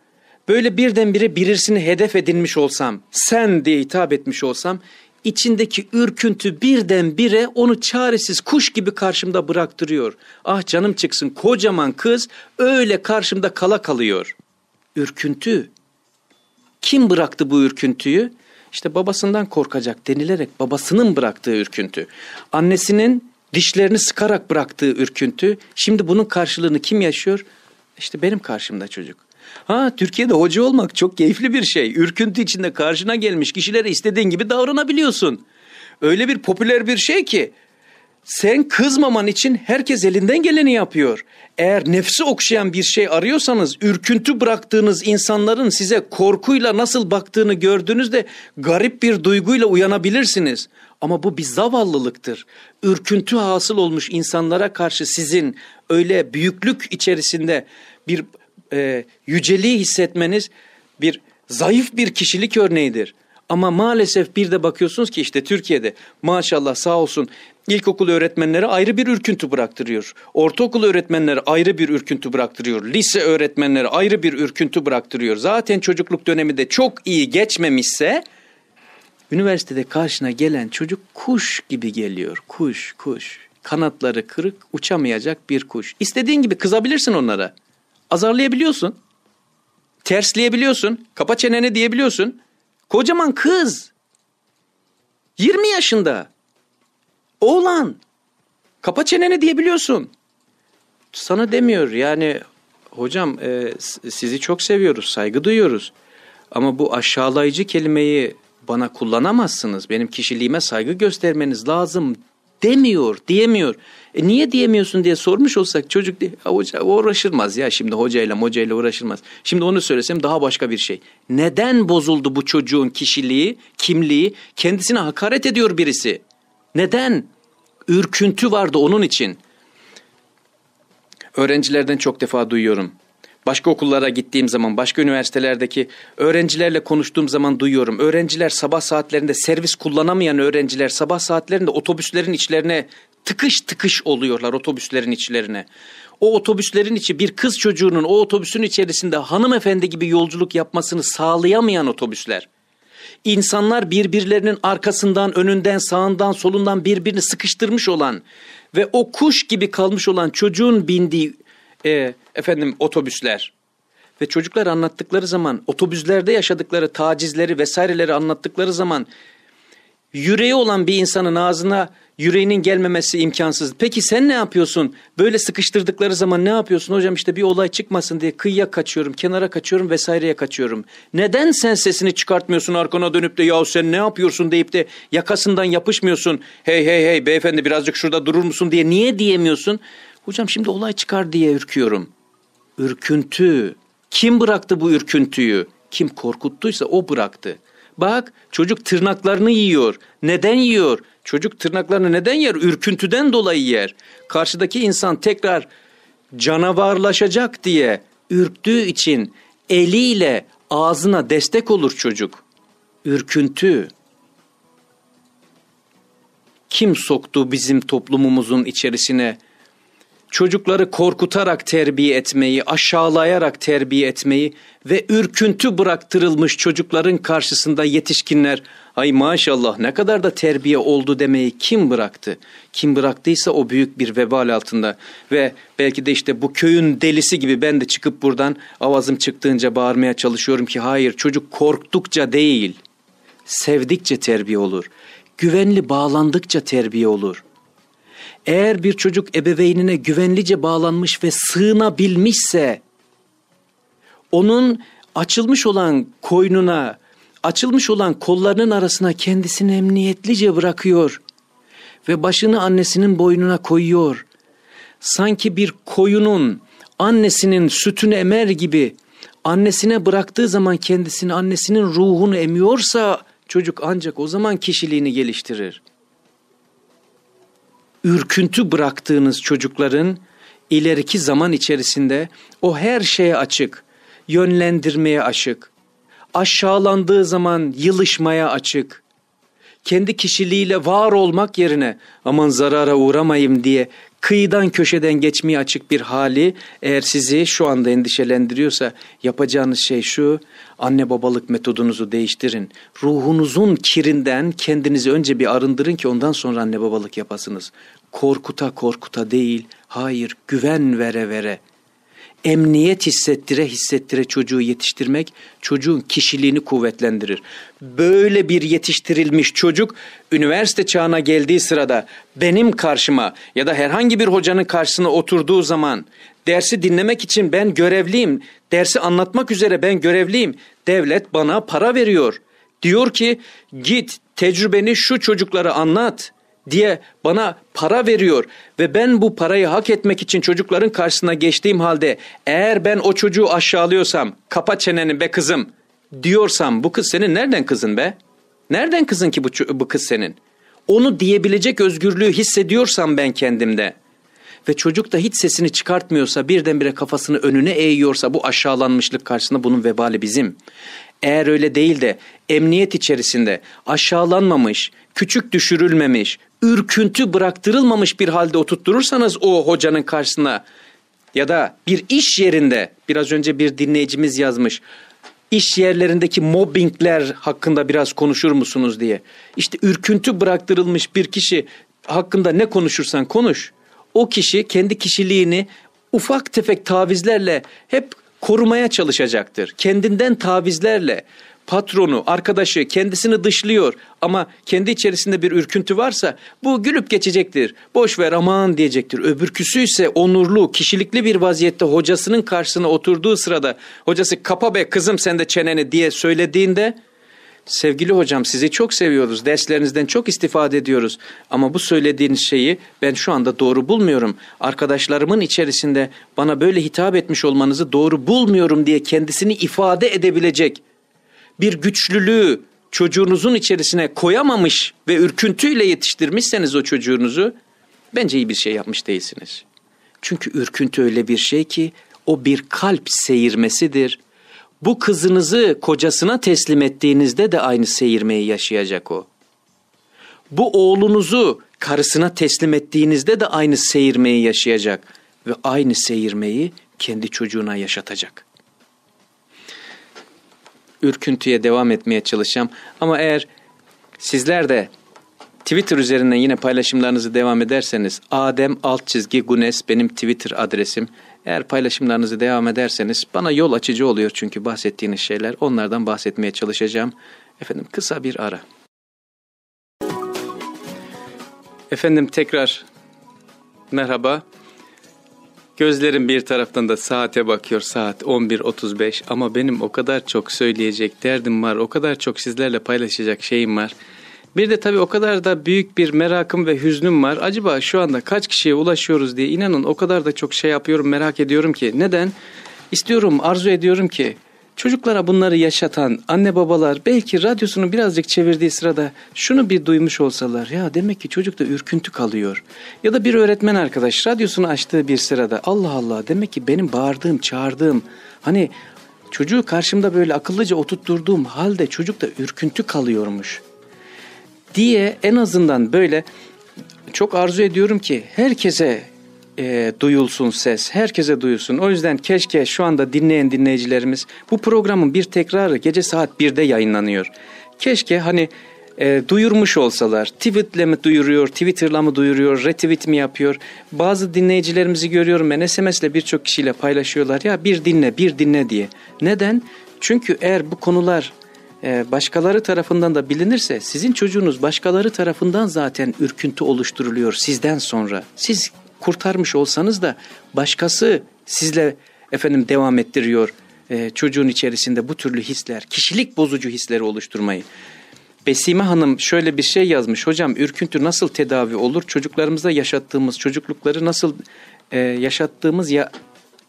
Speaker 1: böyle birdenbire birisini hedef edinmiş olsam, sen diye hitap etmiş olsam, içindeki ürküntü birdenbire onu çaresiz kuş gibi karşımda bıraktırıyor. Ah canım çıksın kocaman kız öyle karşımda kala kalıyor. Ürküntü. Kim bıraktı bu ürküntüyü? İşte babasından korkacak denilerek babasının bıraktığı ürküntü. Annesinin dişlerini sıkarak bıraktığı ürküntü. Şimdi bunun karşılığını kim yaşıyor? İşte benim karşımda çocuk. Ha Türkiye'de hoca olmak çok keyifli bir şey. Ürküntü içinde karşına gelmiş kişilere istediğin gibi davranabiliyorsun. Öyle bir popüler bir şey ki sen kızmaman için herkes elinden geleni yapıyor. Eğer nefsi okşayan bir şey arıyorsanız ürküntü bıraktığınız insanların size korkuyla nasıl baktığını gördüğünüzde garip bir duyguyla uyanabilirsiniz. Ama bu bir zavallılıktır. Ürküntü hasıl olmuş insanlara karşı sizin öyle büyüklük içerisinde bir e, yüceliği hissetmeniz bir zayıf bir kişilik örneğidir. Ama maalesef bir de bakıyorsunuz ki işte Türkiye'de maşallah sağ olsun ilkokul öğretmenleri ayrı bir ürküntü bıraktırıyor. Ortaokul öğretmenleri ayrı bir ürküntü bıraktırıyor. Lise öğretmenleri ayrı bir ürküntü bıraktırıyor. Zaten çocukluk döneminde çok iyi geçmemişse üniversitede karşına gelen çocuk kuş gibi geliyor. Kuş, kuş. Kanatları kırık, uçamayacak bir kuş. İstediğin gibi kızabilirsin onlara azarlayabiliyorsun. Tersleyebiliyorsun. Kapa çeneni diyebiliyorsun. Kocaman kız. 20 yaşında. Oğlan. Kapa çeneni diyebiliyorsun. Sana demiyor yani hocam e, sizi çok seviyoruz, saygı duyuyoruz. Ama bu aşağılayıcı kelimeyi bana kullanamazsınız. Benim kişiliğime saygı göstermeniz lazım demiyor, diyemiyor. E niye diyemiyorsun diye sormuş olsak çocuk diye hoca uğraşılmaz ya şimdi hocayla mocayla uğraşılmaz. Şimdi onu söylesem daha başka bir şey. Neden bozuldu bu çocuğun kişiliği, kimliği? Kendisine hakaret ediyor birisi. Neden? Ürküntü vardı onun için. Öğrencilerden çok defa duyuyorum başka okullara gittiğim zaman, başka üniversitelerdeki öğrencilerle konuştuğum zaman duyuyorum. Öğrenciler sabah saatlerinde servis kullanamayan öğrenciler sabah saatlerinde otobüslerin içlerine tıkış tıkış oluyorlar otobüslerin içlerine. O otobüslerin içi bir kız çocuğunun o otobüsün içerisinde hanımefendi gibi yolculuk yapmasını sağlayamayan otobüsler. İnsanlar birbirlerinin arkasından, önünden, sağından, solundan birbirini sıkıştırmış olan ve o kuş gibi kalmış olan çocuğun bindiği e, efendim otobüsler ve çocuklar anlattıkları zaman otobüslerde yaşadıkları tacizleri vesaireleri anlattıkları zaman yüreği olan bir insanın ağzına yüreğinin gelmemesi imkansız. Peki sen ne yapıyorsun? Böyle sıkıştırdıkları zaman ne yapıyorsun? Hocam işte bir olay çıkmasın diye kıyıya kaçıyorum, kenara kaçıyorum vesaireye kaçıyorum. Neden sen sesini çıkartmıyorsun arkana dönüp de yahu sen ne yapıyorsun deyip de yakasından yapışmıyorsun. Hey hey hey beyefendi birazcık şurada durur musun diye niye diyemiyorsun? Hocam şimdi olay çıkar diye ürküyorum. Ürküntü. Kim bıraktı bu ürküntüyü? Kim korkuttuysa o bıraktı. Bak çocuk tırnaklarını yiyor. Neden yiyor? Çocuk tırnaklarını neden yer? Ürküntüden dolayı yer. Karşıdaki insan tekrar canavarlaşacak diye ürktüğü için eliyle ağzına destek olur çocuk. Ürküntü. Kim soktu bizim toplumumuzun içerisine çocukları korkutarak terbiye etmeyi, aşağılayarak terbiye etmeyi ve ürküntü bıraktırılmış çocukların karşısında yetişkinler ay maşallah ne kadar da terbiye oldu demeyi kim bıraktı? Kim bıraktıysa o büyük bir vebal altında ve belki de işte bu köyün delisi gibi ben de çıkıp buradan avazım çıktığınca bağırmaya çalışıyorum ki hayır çocuk korktukça değil sevdikçe terbiye olur. Güvenli bağlandıkça terbiye olur.'' Eğer bir çocuk ebeveynine güvenlice bağlanmış ve sığınabilmişse onun açılmış olan koynuna, açılmış olan kollarının arasına kendisini emniyetlice bırakıyor ve başını annesinin boynuna koyuyor. Sanki bir koyunun annesinin sütünü emer gibi annesine bıraktığı zaman kendisini annesinin ruhunu emiyorsa çocuk ancak o zaman kişiliğini geliştirir ürküntü bıraktığınız çocukların ileriki zaman içerisinde o her şeye açık, yönlendirmeye açık, aşağılandığı zaman yılışmaya açık, kendi kişiliğiyle var olmak yerine aman zarara uğramayım diye kıyıdan köşeden geçmeye açık bir hali eğer sizi şu anda endişelendiriyorsa yapacağınız şey şu Anne babalık metodunuzu değiştirin. Ruhunuzun kirinden kendinizi önce bir arındırın ki ondan sonra anne babalık yapasınız. Korkuta korkuta değil, hayır güven vere vere. Emniyet hissettire hissettire çocuğu yetiştirmek çocuğun kişiliğini kuvvetlendirir. Böyle bir yetiştirilmiş çocuk üniversite çağına geldiği sırada benim karşıma ya da herhangi bir hocanın karşısına oturduğu zaman dersi dinlemek için ben görevliyim, dersi anlatmak üzere ben görevliyim Devlet bana para veriyor. Diyor ki git tecrübeni şu çocuklara anlat diye bana para veriyor ve ben bu parayı hak etmek için çocukların karşısına geçtiğim halde eğer ben o çocuğu aşağılıyorsam kapa çeneni be kızım diyorsam bu kız senin nereden kızın be? Nereden kızın ki bu, bu kız senin? Onu diyebilecek özgürlüğü hissediyorsam ben kendimde ve çocuk da hiç sesini çıkartmıyorsa birdenbire kafasını önüne eğiyorsa bu aşağılanmışlık karşısında bunun vebali bizim. Eğer öyle değil de emniyet içerisinde aşağılanmamış, küçük düşürülmemiş, ürküntü bıraktırılmamış bir halde oturtturursanız o hocanın karşısına ya da bir iş yerinde biraz önce bir dinleyicimiz yazmış iş yerlerindeki mobbingler hakkında biraz konuşur musunuz diye. İşte ürküntü bıraktırılmış bir kişi hakkında ne konuşursan konuş o kişi kendi kişiliğini ufak tefek tavizlerle hep korumaya çalışacaktır. Kendinden tavizlerle patronu, arkadaşı kendisini dışlıyor ama kendi içerisinde bir ürküntü varsa bu gülüp geçecektir. Boş ver aman diyecektir. Öbürküsü ise onurlu, kişilikli bir vaziyette hocasının karşısına oturduğu sırada hocası kapa be kızım sen de çeneni diye söylediğinde sevgili hocam sizi çok seviyoruz, derslerinizden çok istifade ediyoruz ama bu söylediğiniz şeyi ben şu anda doğru bulmuyorum. Arkadaşlarımın içerisinde bana böyle hitap etmiş olmanızı doğru bulmuyorum diye kendisini ifade edebilecek bir güçlülüğü çocuğunuzun içerisine koyamamış ve ürküntüyle yetiştirmişseniz o çocuğunuzu bence iyi bir şey yapmış değilsiniz. Çünkü ürküntü öyle bir şey ki o bir kalp seyirmesidir bu kızınızı kocasına teslim ettiğinizde de aynı seyirmeyi yaşayacak o. Bu oğlunuzu karısına teslim ettiğinizde de aynı seyirmeyi yaşayacak ve aynı seyirmeyi kendi çocuğuna yaşatacak. Ürküntüye devam etmeye çalışacağım ama eğer sizler de Twitter üzerinden yine paylaşımlarınızı devam ederseniz Adem alt çizgi Gunes benim Twitter adresim. Eğer paylaşımlarınızı devam ederseniz bana yol açıcı oluyor çünkü bahsettiğiniz şeyler onlardan bahsetmeye çalışacağım. Efendim kısa bir ara. Efendim tekrar merhaba. Gözlerim bir taraftan da saate bakıyor saat 11.35 ama benim o kadar çok söyleyecek derdim var o kadar çok sizlerle paylaşacak şeyim var. Bir de tabii o kadar da büyük bir merakım ve hüznüm var. Acaba şu anda kaç kişiye ulaşıyoruz diye inanın o kadar da çok şey yapıyorum, merak ediyorum ki. Neden? İstiyorum, arzu ediyorum ki çocuklara bunları yaşatan anne babalar belki radyosunu birazcık çevirdiği sırada şunu bir duymuş olsalar ya demek ki çocukta ürküntü kalıyor. Ya da bir öğretmen arkadaş radyosunu açtığı bir sırada Allah Allah demek ki benim bağırdığım, çağırdığım hani çocuğu karşımda böyle akıllıca oturtturduğum halde çocukta ürküntü kalıyormuş diye en azından böyle çok arzu ediyorum ki herkese e, duyulsun ses, herkese duyulsun. O yüzden keşke şu anda dinleyen dinleyicilerimiz bu programın bir tekrarı gece saat 1'de yayınlanıyor. Keşke hani e, duyurmuş olsalar. Tweetle mi duyuruyor, Twitter'la mı duyuruyor, retweet mi yapıyor? Bazı dinleyicilerimizi görüyorum ben SMS'le birçok kişiyle paylaşıyorlar ya bir dinle, bir dinle diye. Neden? Çünkü eğer bu konular ee, başkaları tarafından da bilinirse sizin çocuğunuz başkaları tarafından zaten ürküntü oluşturuluyor sizden sonra. Siz kurtarmış olsanız da başkası sizle efendim devam ettiriyor e, çocuğun içerisinde bu türlü hisler, kişilik bozucu hisleri oluşturmayı. Besime Hanım şöyle bir şey yazmış. Hocam ürküntü nasıl tedavi olur? Çocuklarımızda yaşattığımız çocuklukları nasıl e, yaşattığımız ya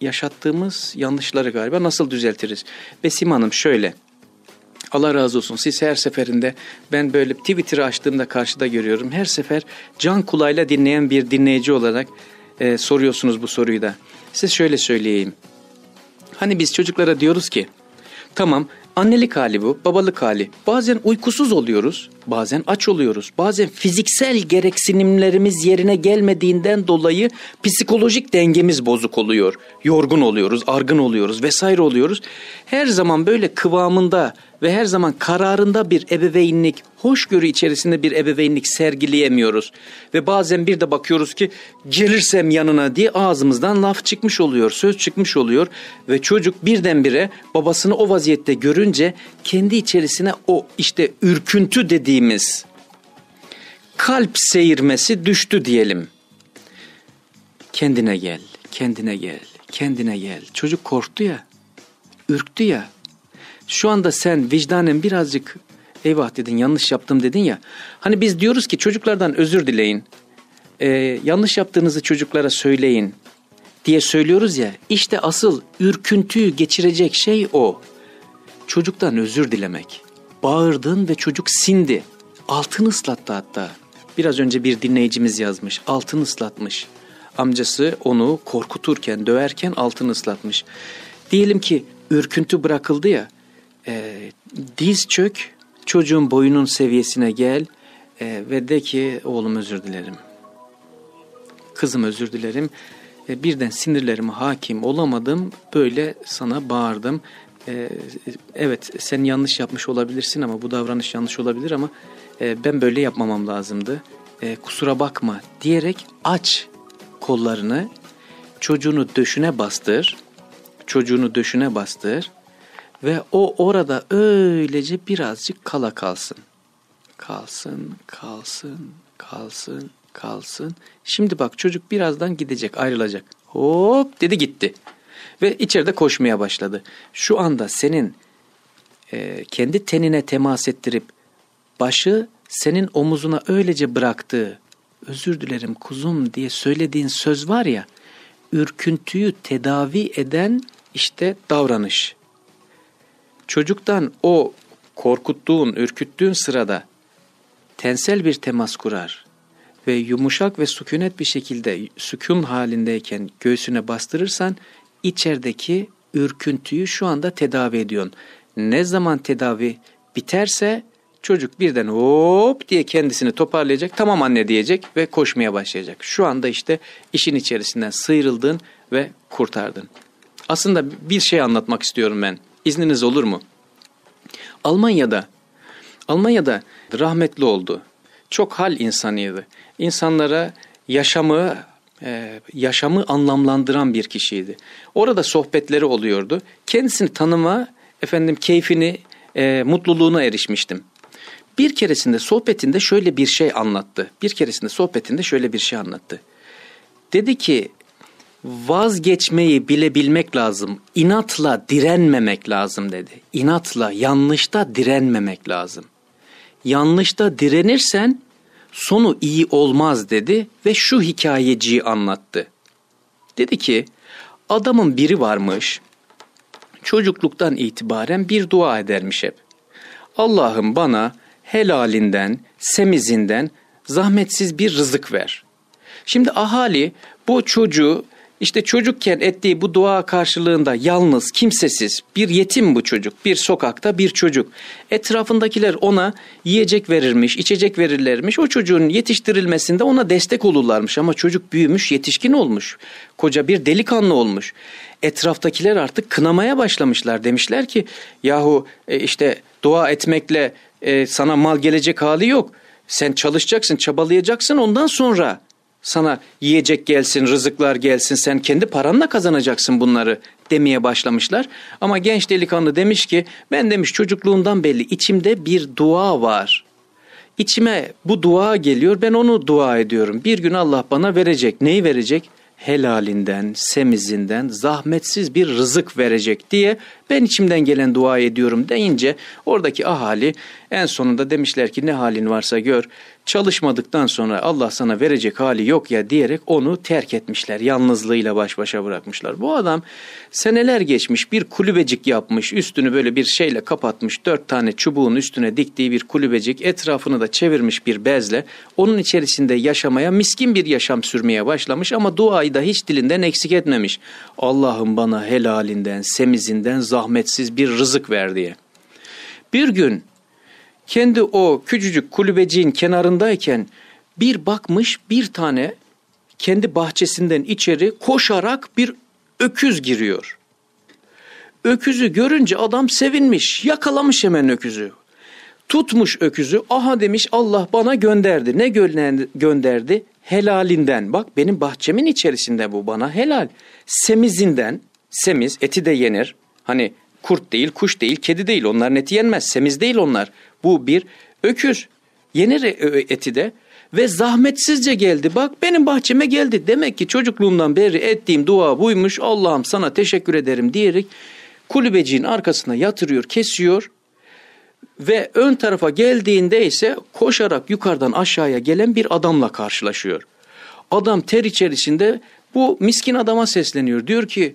Speaker 1: yaşattığımız yanlışları galiba nasıl düzeltiriz? Besime Hanım şöyle. Allah razı olsun siz her seferinde ben böyle Twitter'ı açtığımda karşıda görüyorum. Her sefer can kulağıyla dinleyen bir dinleyici olarak e, soruyorsunuz bu soruyu da. Size şöyle söyleyeyim. Hani biz çocuklara diyoruz ki tamam annelik hali bu, babalık hali. Bazen uykusuz oluyoruz, bazen aç oluyoruz. Bazen fiziksel gereksinimlerimiz yerine gelmediğinden dolayı psikolojik dengemiz bozuk oluyor yorgun oluyoruz, argın oluyoruz vesaire oluyoruz. Her zaman böyle kıvamında ve her zaman kararında bir ebeveynlik, hoşgörü içerisinde bir ebeveynlik sergileyemiyoruz. Ve bazen bir de bakıyoruz ki gelirsem yanına diye ağzımızdan laf çıkmış oluyor, söz çıkmış oluyor. Ve çocuk birdenbire babasını o vaziyette görünce kendi içerisine o işte ürküntü dediğimiz kalp seyirmesi düştü diyelim. Kendine gel, kendine gel kendine gel. Çocuk korktu ya, ürktü ya. Şu anda sen vicdanen birazcık eyvah dedin yanlış yaptım dedin ya. Hani biz diyoruz ki çocuklardan özür dileyin. Ee, yanlış yaptığınızı çocuklara söyleyin diye söylüyoruz ya. İşte asıl ürküntüyü geçirecek şey o. Çocuktan özür dilemek. Bağırdın ve çocuk sindi. Altını ıslattı hatta. Biraz önce bir dinleyicimiz yazmış. Altını ıslatmış amcası onu korkuturken, döverken altını ıslatmış. Diyelim ki ürküntü bırakıldı ya, e, diz çök, çocuğun boyunun seviyesine gel e, ve de ki oğlum özür dilerim, kızım özür dilerim, e, birden sinirlerime hakim olamadım, böyle sana bağırdım. E, evet sen yanlış yapmış olabilirsin ama bu davranış yanlış olabilir ama e, ben böyle yapmamam lazımdı. E, kusura bakma diyerek aç kollarını çocuğunu döşüne bastır. Çocuğunu döşüne bastır ve o orada öylece birazcık kala kalsın. Kalsın, kalsın, kalsın, kalsın. Şimdi bak çocuk birazdan gidecek, ayrılacak. Hop dedi gitti. Ve içeride koşmaya başladı. Şu anda senin e, kendi tenine temas ettirip başı senin omuzuna öylece bıraktığı özür dilerim kuzum diye söylediğin söz var ya ürküntüyü tedavi eden işte davranış. Çocuktan o korkuttuğun, ürküttüğün sırada tensel bir temas kurar ve yumuşak ve sükunet bir şekilde sükun halindeyken göğsüne bastırırsan içerideki ürküntüyü şu anda tedavi ediyorsun. Ne zaman tedavi biterse Çocuk birden hop diye kendisini toparlayacak. Tamam anne diyecek ve koşmaya başlayacak. Şu anda işte işin içerisinden sıyrıldın ve kurtardın. Aslında bir şey anlatmak istiyorum ben. İzniniz olur mu? Almanya'da Almanya'da rahmetli oldu. Çok hal insanıydı. İnsanlara yaşamı e, yaşamı anlamlandıran bir kişiydi. Orada sohbetleri oluyordu. Kendisini tanıma, efendim keyfini, e, mutluluğuna erişmiştim. Bir keresinde sohbetinde şöyle bir şey anlattı. Bir keresinde sohbetinde şöyle bir şey anlattı. Dedi ki vazgeçmeyi bilebilmek lazım. İnatla direnmemek lazım dedi. İnatla yanlışta direnmemek lazım. Yanlışta direnirsen sonu iyi olmaz dedi ve şu hikayeciyi anlattı. Dedi ki adamın biri varmış. Çocukluktan itibaren bir dua edermiş hep. Allah'ım bana helalinden, semizinden zahmetsiz bir rızık ver. Şimdi ahali bu çocuğu işte çocukken ettiği bu dua karşılığında yalnız, kimsesiz, bir yetim bu çocuk, bir sokakta bir çocuk. Etrafındakiler ona yiyecek verirmiş, içecek verirlermiş. O çocuğun yetiştirilmesinde ona destek olurlarmış ama çocuk büyümüş, yetişkin olmuş. Koca bir delikanlı olmuş. Etraftakiler artık kınamaya başlamışlar. Demişler ki yahu e, işte dua etmekle e, sana mal gelecek hali yok. Sen çalışacaksın, çabalayacaksın ondan sonra sana yiyecek gelsin, rızıklar gelsin, sen kendi paranla kazanacaksın bunları demeye başlamışlar. Ama genç delikanlı demiş ki ben demiş çocukluğundan belli içimde bir dua var. İçime bu dua geliyor ben onu dua ediyorum. Bir gün Allah bana verecek. Neyi verecek? helalinden, semizinden zahmetsiz bir rızık verecek diye ben içimden gelen dua ediyorum deyince oradaki ahali en sonunda demişler ki ne halin varsa gör Çalışmadıktan sonra Allah sana verecek hali yok ya diyerek onu terk etmişler. Yalnızlığıyla baş başa bırakmışlar. Bu adam seneler geçmiş bir kulübecik yapmış. Üstünü böyle bir şeyle kapatmış. Dört tane çubuğun üstüne diktiği bir kulübecik. Etrafını da çevirmiş bir bezle. Onun içerisinde yaşamaya miskin bir yaşam sürmeye başlamış. Ama duayı da hiç dilinden eksik etmemiş. Allah'ım bana helalinden, semizinden zahmetsiz bir rızık ver diye. Bir gün kendi o küçücük kulübeciğin kenarındayken bir bakmış bir tane kendi bahçesinden içeri koşarak bir öküz giriyor. Öküzü görünce adam sevinmiş, yakalamış hemen öküzü. Tutmuş öküzü, aha demiş Allah bana gönderdi. Ne gönderdi? Helalinden. Bak benim bahçemin içerisinde bu bana helal. Semizinden, semiz eti de yenir. Hani kurt değil, kuş değil, kedi değil onların eti yenmez. Semiz değil onlar. Bu bir öküz. Yenir e, eti de ve zahmetsizce geldi. Bak benim bahçeme geldi. Demek ki çocukluğumdan beri ettiğim dua buymuş. Allah'ım sana teşekkür ederim diyerek kulübeciğin arkasına yatırıyor, kesiyor. Ve ön tarafa geldiğinde ise koşarak yukarıdan aşağıya gelen bir adamla karşılaşıyor. Adam ter içerisinde bu miskin adama sesleniyor. Diyor ki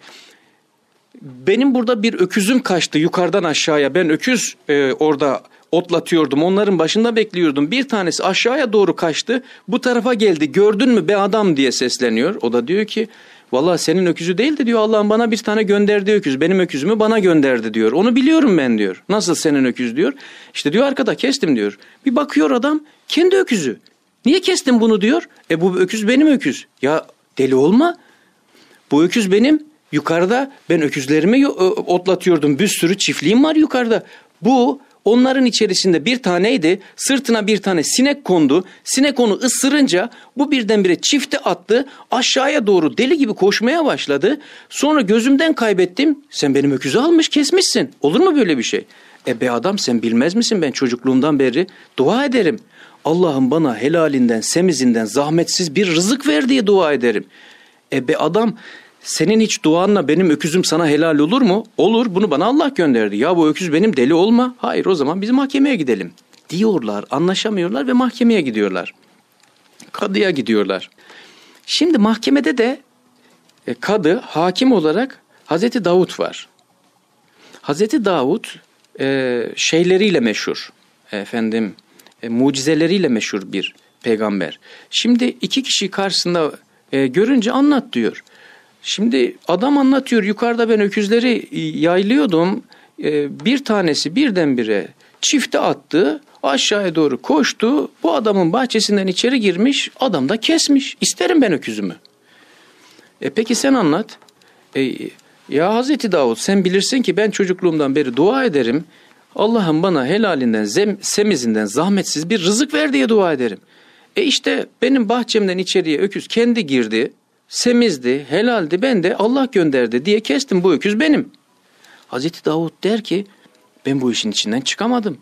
Speaker 1: benim burada bir öküzüm kaçtı yukarıdan aşağıya ben öküz e, orada otlatıyordum. Onların başında bekliyordum. Bir tanesi aşağıya doğru kaçtı. Bu tarafa geldi. Gördün mü be adam diye sesleniyor. O da diyor ki Valla senin öküzü değil de diyor Allah'ım bana bir tane gönderdi öküz. Benim öküzümü bana gönderdi diyor. Onu biliyorum ben diyor. Nasıl senin öküz diyor. İşte diyor arkada kestim diyor. Bir bakıyor adam kendi öküzü. Niye kestin bunu diyor. E bu öküz benim öküz. Ya deli olma. Bu öküz benim. Yukarıda ben öküzlerimi e, otlatıyordum. Bir sürü çiftliğim var yukarıda. Bu Onların içerisinde bir taneydi. Sırtına bir tane sinek kondu. Sinek onu ısırınca bu birdenbire çifte attı. Aşağıya doğru deli gibi koşmaya başladı. Sonra gözümden kaybettim. Sen benim öküzü almış kesmişsin. Olur mu böyle bir şey? E be adam sen bilmez misin ben çocukluğumdan beri dua ederim. Allah'ım bana helalinden, semizinden, zahmetsiz bir rızık ver diye dua ederim. E be adam senin hiç duanla benim öküzüm sana helal olur mu? Olur bunu bana Allah gönderdi. Ya bu öküz benim deli olma. Hayır o zaman biz mahkemeye gidelim diyorlar. Anlaşamıyorlar ve mahkemeye gidiyorlar. Kadıya gidiyorlar. Şimdi mahkemede de e, kadı hakim olarak Hazreti Davut var. Hazreti Davut e, şeyleriyle meşhur. Efendim e, mucizeleriyle meşhur bir peygamber. Şimdi iki kişi karşısında e, görünce anlat diyor. Şimdi adam anlatıyor yukarıda ben öküzleri e, yaylıyordum. E, bir tanesi birdenbire çifte attı aşağıya doğru koştu. Bu adamın bahçesinden içeri girmiş adam da kesmiş. isterim ben öküzümü. E peki sen anlat. E, ya Hazreti Davut sen bilirsin ki ben çocukluğumdan beri dua ederim. Allah'ım bana helalinden, zem, semizinden zahmetsiz bir rızık ver diye dua ederim. E işte benim bahçemden içeriye öküz kendi girdi semizdi, helaldi, ben de Allah gönderdi diye kestim bu öküz benim. Hazreti Davud der ki ben bu işin içinden çıkamadım.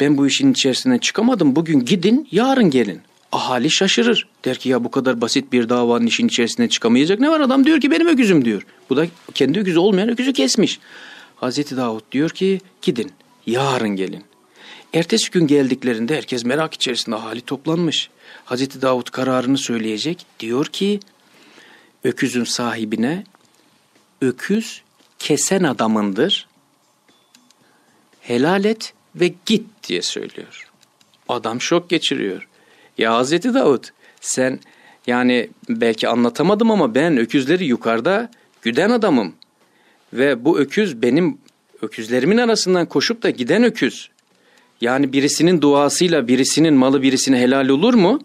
Speaker 1: Ben bu işin içerisinden çıkamadım. Bugün gidin, yarın gelin. Ahali şaşırır. Der ki ya bu kadar basit bir davanın işin içerisine çıkamayacak ne var? Adam diyor ki benim öküzüm diyor. Bu da kendi öküzü olmayan öküzü kesmiş. Hazreti Davud diyor ki gidin, yarın gelin. Ertesi gün geldiklerinde herkes merak içerisinde ahali toplanmış. Hazreti Davut kararını söyleyecek. Diyor ki öküzün sahibine öküz kesen adamındır. Helal et ve git diye söylüyor. Adam şok geçiriyor. Ya Hazreti Davut sen yani belki anlatamadım ama ben öküzleri yukarıda güden adamım. Ve bu öküz benim öküzlerimin arasından koşup da giden öküz. Yani birisinin duasıyla birisinin malı birisine helal olur mu?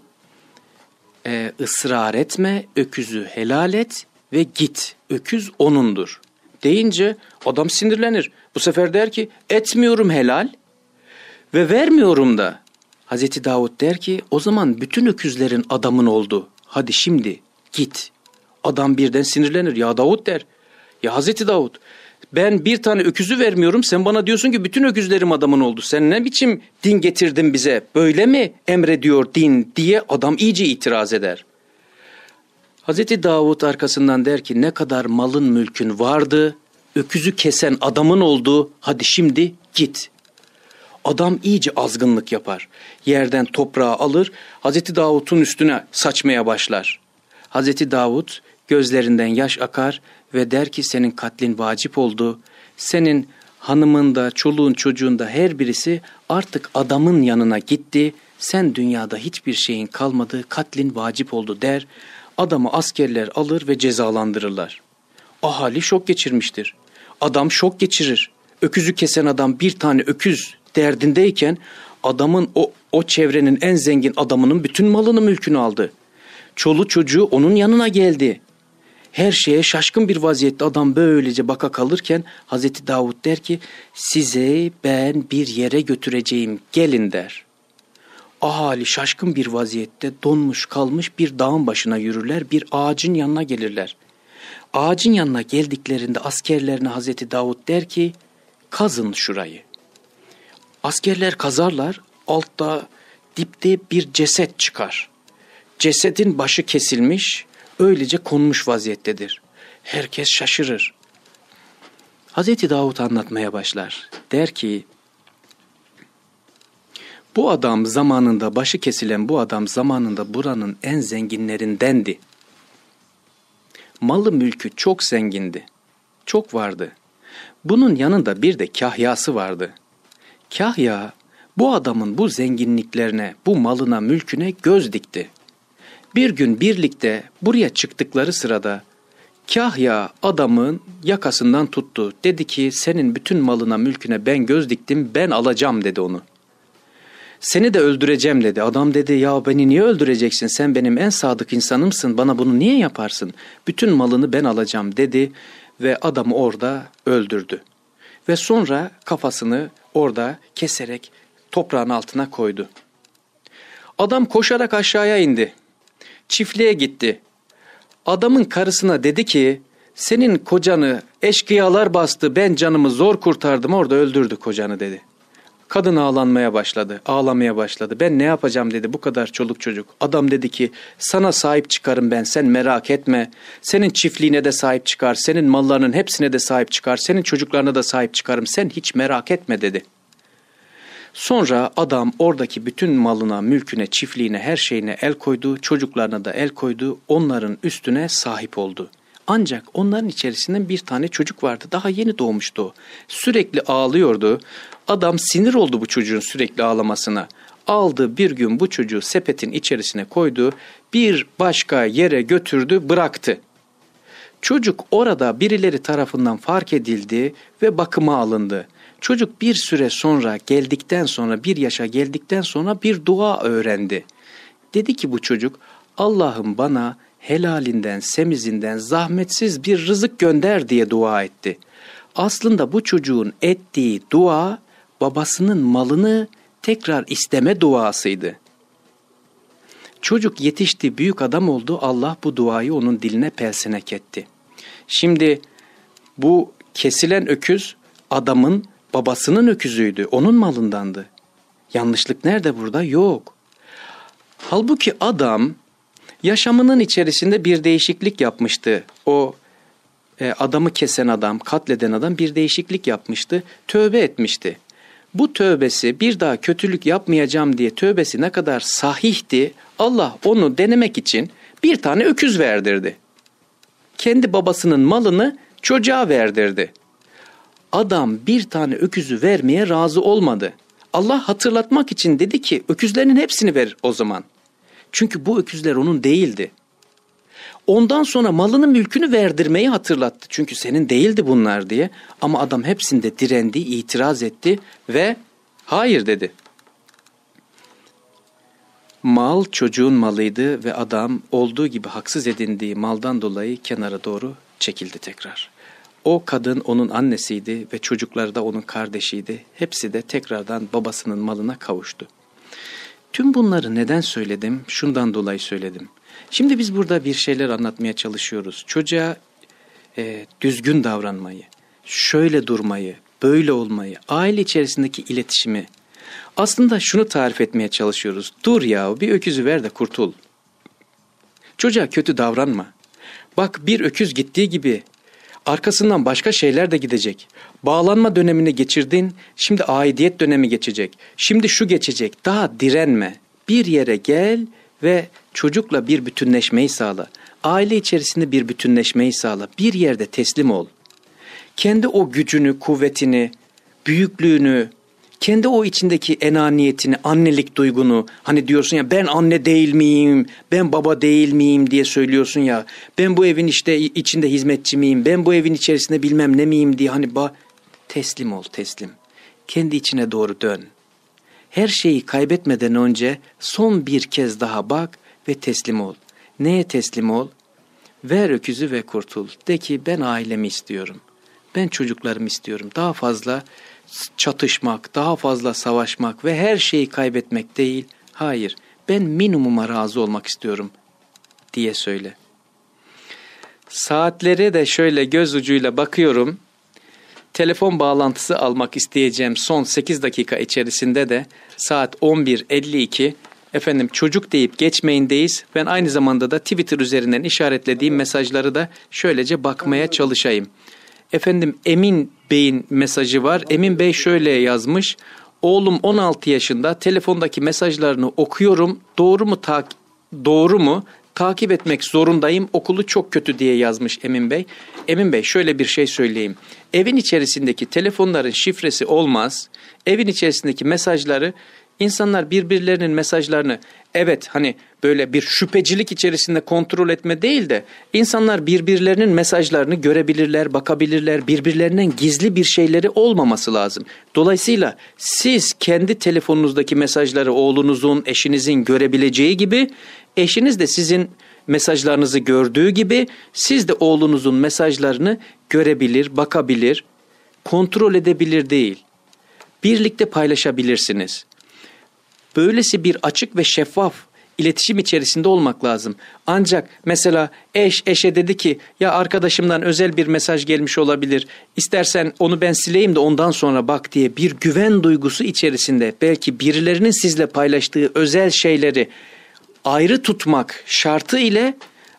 Speaker 1: e, ısrar etme, öküzü helal et ve git. Öküz onundur. Deyince adam sinirlenir. Bu sefer der ki etmiyorum helal ve vermiyorum da. Hazreti Davud der ki o zaman bütün öküzlerin adamın oldu. Hadi şimdi git. Adam birden sinirlenir. Ya Davud der. Ya Hazreti Davud ben bir tane öküzü vermiyorum sen bana diyorsun ki bütün öküzlerim adamın oldu. Sen ne biçim din getirdin bize böyle mi emrediyor din diye adam iyice itiraz eder. Hazreti Davud arkasından der ki ne kadar malın mülkün vardı öküzü kesen adamın oldu hadi şimdi git. Adam iyice azgınlık yapar. Yerden toprağı alır Hazreti Davud'un üstüne saçmaya başlar. Hazreti Davud gözlerinden yaş akar ve der ki senin katlin vacip oldu. Senin hanımın da çoluğun çocuğun da her birisi artık adamın yanına gitti. Sen dünyada hiçbir şeyin kalmadı katlin vacip oldu der. Adamı askerler alır ve cezalandırırlar. Ahali şok geçirmiştir. Adam şok geçirir. Öküzü kesen adam bir tane öküz derdindeyken adamın o, o çevrenin en zengin adamının bütün malını mülkünü aldı. Çolu çocuğu onun yanına geldi. Her şeye şaşkın bir vaziyette adam böylece baka kalırken Hazreti Davud der ki size ben bir yere götüreceğim gelin der. Ahali şaşkın bir vaziyette donmuş kalmış bir dağın başına yürürler bir ağacın yanına gelirler. Ağacın yanına geldiklerinde askerlerine Hazreti Davud der ki kazın şurayı. Askerler kazarlar altta dipte bir ceset çıkar. Cesetin başı kesilmiş, öylece konmuş vaziyettedir. Herkes şaşırır. Hazreti Davut anlatmaya başlar. Der ki bu adam zamanında başı kesilen bu adam zamanında buranın en zenginlerindendi. Malı mülkü çok zengindi. Çok vardı. Bunun yanında bir de kahyası vardı. Kahya bu adamın bu zenginliklerine, bu malına, mülküne göz dikti.'' Bir gün birlikte buraya çıktıkları sırada Kahya adamın yakasından tuttu. Dedi ki senin bütün malına mülküne ben göz diktim ben alacağım dedi onu. Seni de öldüreceğim dedi. Adam dedi ya beni niye öldüreceksin sen benim en sadık insanımsın bana bunu niye yaparsın? Bütün malını ben alacağım dedi ve adamı orada öldürdü. Ve sonra kafasını orada keserek toprağın altına koydu. Adam koşarak aşağıya indi çiftliğe gitti. Adamın karısına dedi ki senin kocanı eşkıyalar bastı ben canımı zor kurtardım orada öldürdü kocanı dedi. Kadın ağlanmaya başladı, ağlamaya başladı. Ben ne yapacağım dedi bu kadar çoluk çocuk. Adam dedi ki sana sahip çıkarım ben sen merak etme. Senin çiftliğine de sahip çıkar, senin mallarının hepsine de sahip çıkar, senin çocuklarına da sahip çıkarım sen hiç merak etme dedi.'' Sonra adam oradaki bütün malına, mülküne, çiftliğine, her şeyine el koydu, çocuklarına da el koydu, onların üstüne sahip oldu. Ancak onların içerisinden bir tane çocuk vardı. Daha yeni doğmuştu. Sürekli ağlıyordu. Adam sinir oldu bu çocuğun sürekli ağlamasına. Aldı bir gün bu çocuğu sepetin içerisine koydu. Bir başka yere götürdü, bıraktı. Çocuk orada birileri tarafından fark edildi ve bakıma alındı. Çocuk bir süre sonra geldikten sonra bir yaşa geldikten sonra bir dua öğrendi. Dedi ki bu çocuk Allah'ım bana helalinden, semizinden zahmetsiz bir rızık gönder diye dua etti. Aslında bu çocuğun ettiği dua babasının malını tekrar isteme duasıydı. Çocuk yetişti, büyük adam oldu. Allah bu duayı onun diline pelsenek etti. Şimdi bu kesilen öküz adamın Babasının öküzüydü, onun malındandı. Yanlışlık nerede burada? Yok. Halbuki adam yaşamının içerisinde bir değişiklik yapmıştı. O e, adamı kesen adam, katleden adam bir değişiklik yapmıştı. Tövbe etmişti. Bu tövbesi bir daha kötülük yapmayacağım diye tövbesi ne kadar sahihti Allah onu denemek için bir tane öküz verdirdi. Kendi babasının malını çocuğa verdirdi. Adam bir tane öküzü vermeye razı olmadı. Allah hatırlatmak için dedi ki öküzlerinin hepsini ver o zaman. Çünkü bu öküzler onun değildi. Ondan sonra malının mülkünü verdirmeyi hatırlattı. Çünkü senin değildi bunlar diye. Ama adam hepsinde direndi, itiraz etti ve hayır dedi. Mal çocuğun malıydı ve adam olduğu gibi haksız edindiği maldan dolayı kenara doğru çekildi tekrar. O kadın onun annesiydi ve çocukları da onun kardeşiydi. Hepsi de tekrardan babasının malına kavuştu. Tüm bunları neden söyledim? Şundan dolayı söyledim. Şimdi biz burada bir şeyler anlatmaya çalışıyoruz. Çocuğa e, düzgün davranmayı, şöyle durmayı, böyle olmayı, aile içerisindeki iletişimi. Aslında şunu tarif etmeye çalışıyoruz. Dur ya bir öküzü ver de kurtul. Çocuğa kötü davranma. Bak bir öküz gittiği gibi Arkasından başka şeyler de gidecek. Bağlanma dönemini geçirdin, şimdi aidiyet dönemi geçecek. Şimdi şu geçecek. Daha direnme. Bir yere gel ve çocukla bir bütünleşmeyi sağla. Aile içerisinde bir bütünleşmeyi sağla. Bir yerde teslim ol. Kendi o gücünü, kuvvetini, büyüklüğünü, kendi o içindeki enaniyetini, annelik duygunu hani diyorsun ya ben anne değil miyim, ben baba değil miyim diye söylüyorsun ya. Ben bu evin işte içinde hizmetçi miyim, ben bu evin içerisinde bilmem ne miyim diye hani ba teslim ol teslim. Kendi içine doğru dön. Her şeyi kaybetmeden önce son bir kez daha bak ve teslim ol. Neye teslim ol? Ver öküzü ve kurtul. De ki ben ailemi istiyorum. Ben çocuklarımı istiyorum. Daha fazla çatışmak, daha fazla savaşmak ve her şeyi kaybetmek değil, hayır ben minimuma razı olmak istiyorum diye söyle. Saatlere de şöyle göz ucuyla bakıyorum. Telefon bağlantısı almak isteyeceğim son 8 dakika içerisinde de saat 11.52 efendim çocuk deyip geçmeyindeyiz. Ben aynı zamanda da Twitter üzerinden işaretlediğim mesajları da şöylece bakmaya çalışayım.'' efendim Emin Bey'in mesajı var. Emin Bey şöyle yazmış. Oğlum 16 yaşında telefondaki mesajlarını okuyorum. Doğru mu tak doğru mu? Takip etmek zorundayım. Okulu çok kötü diye yazmış Emin Bey. Emin Bey şöyle bir şey söyleyeyim. Evin içerisindeki telefonların şifresi olmaz. Evin içerisindeki mesajları İnsanlar birbirlerinin mesajlarını evet hani böyle bir şüphecilik içerisinde kontrol etme değil de insanlar birbirlerinin mesajlarını görebilirler, bakabilirler. Birbirlerinden gizli bir şeyleri olmaması lazım. Dolayısıyla siz kendi telefonunuzdaki mesajları oğlunuzun, eşinizin görebileceği gibi eşiniz de sizin mesajlarınızı gördüğü gibi siz de oğlunuzun mesajlarını görebilir, bakabilir, kontrol edebilir değil. Birlikte paylaşabilirsiniz. Böylesi bir açık ve şeffaf iletişim içerisinde olmak lazım. Ancak mesela eş eşe dedi ki ya arkadaşımdan özel bir mesaj gelmiş olabilir. İstersen onu ben sileyim de ondan sonra bak diye bir güven duygusu içerisinde belki birilerinin sizle paylaştığı özel şeyleri ayrı tutmak şartı ile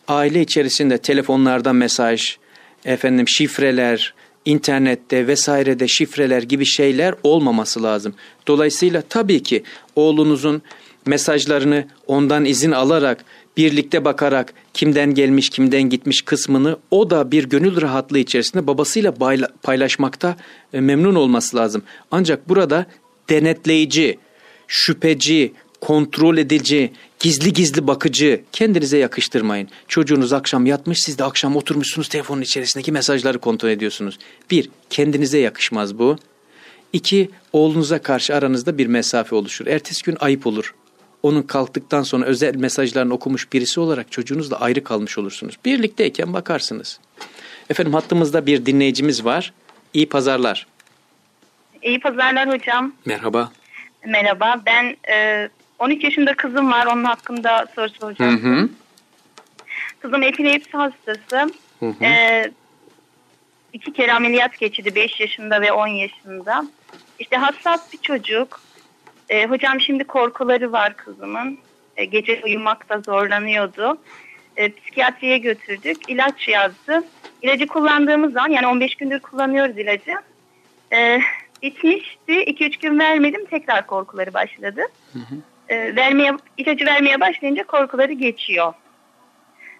Speaker 1: aile içerisinde telefonlardan mesaj, efendim şifreler, internette vesairede şifreler gibi şeyler olmaması lazım. Dolayısıyla tabii ki oğlunuzun mesajlarını ondan izin alarak birlikte bakarak kimden gelmiş kimden gitmiş kısmını o da bir gönül rahatlığı içerisinde babasıyla paylaşmakta e, memnun olması lazım. Ancak burada denetleyici, şüpheci, kontrol edici gizli gizli bakıcı kendinize yakıştırmayın. Çocuğunuz akşam yatmış siz de akşam oturmuşsunuz telefonun içerisindeki mesajları kontrol ediyorsunuz. Bir, kendinize yakışmaz bu. İki, oğlunuza karşı aranızda bir mesafe oluşur. Ertesi gün ayıp olur. Onun kalktıktan sonra özel mesajlarını okumuş birisi olarak çocuğunuzla ayrı kalmış olursunuz. Birlikteyken bakarsınız. Efendim hattımızda bir dinleyicimiz var. İyi pazarlar.
Speaker 2: İyi pazarlar hocam. Merhaba. Merhaba. Ben e, 13 yaşında kızım var. Onun hakkında soru soracağım. Hı hı. Kızım epilepsi hastası. Hı hı. Ee, iki kere ameliyat geçirdi 5 yaşında ve 10 yaşında. İşte hassas bir çocuk. Ee, hocam şimdi korkuları var kızımın. Ee, gece uyumakta zorlanıyordu. Ee, psikiyatriye götürdük. İlaç yazdı. İlacı kullandığımız zaman yani 15 gündür kullanıyoruz ilacı. Ee, bitmişti. 2-3 gün vermedim. Tekrar korkuları başladı. Hı hı e, vermeye ilacı vermeye başlayınca korkuları geçiyor.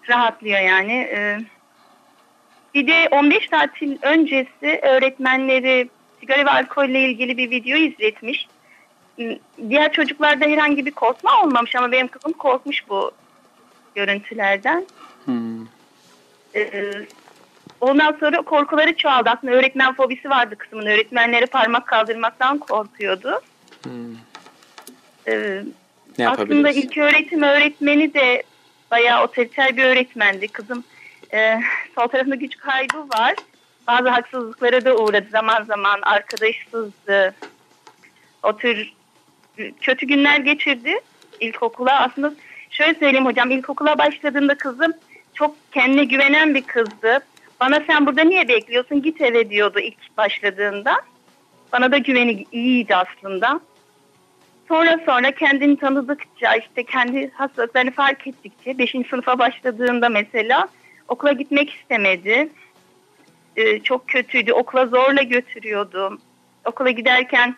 Speaker 2: Rahatlıyor yani. E, bir de 15 tatil öncesi öğretmenleri sigara ve alkol ile ilgili bir video izletmiş. Diğer çocuklarda herhangi bir korkma olmamış ama benim kızım korkmuş bu görüntülerden. Hmm. Ee, ondan sonra korkuları çoğaldı. Aslında öğretmen fobisi vardı kızımın. Öğretmenlere parmak kaldırmaktan korkuyordu.
Speaker 1: Hmm. Ee, ne aslında ilk
Speaker 2: öğretim öğretmeni de bayağı otoriter bir öğretmendi. Kızım e, sol tarafında güç kaybı var. Bazı haksızlıklara da uğradı zaman zaman arkadaşsızdı. O tür kötü günler geçirdi ilkokula. Aslında şöyle söyleyeyim hocam ilkokula başladığında kızım çok kendine güvenen bir kızdı. Bana sen burada niye bekliyorsun git eve diyordu ilk başladığında. Bana da güveni iyiydi aslında. Sonra sonra kendini tanıdıkça işte kendi hastalıklarını fark ettikçe 5. sınıfa başladığında mesela okula gitmek istemedi. Ee, çok kötüydü. Okula zorla götürüyordum. Okula giderken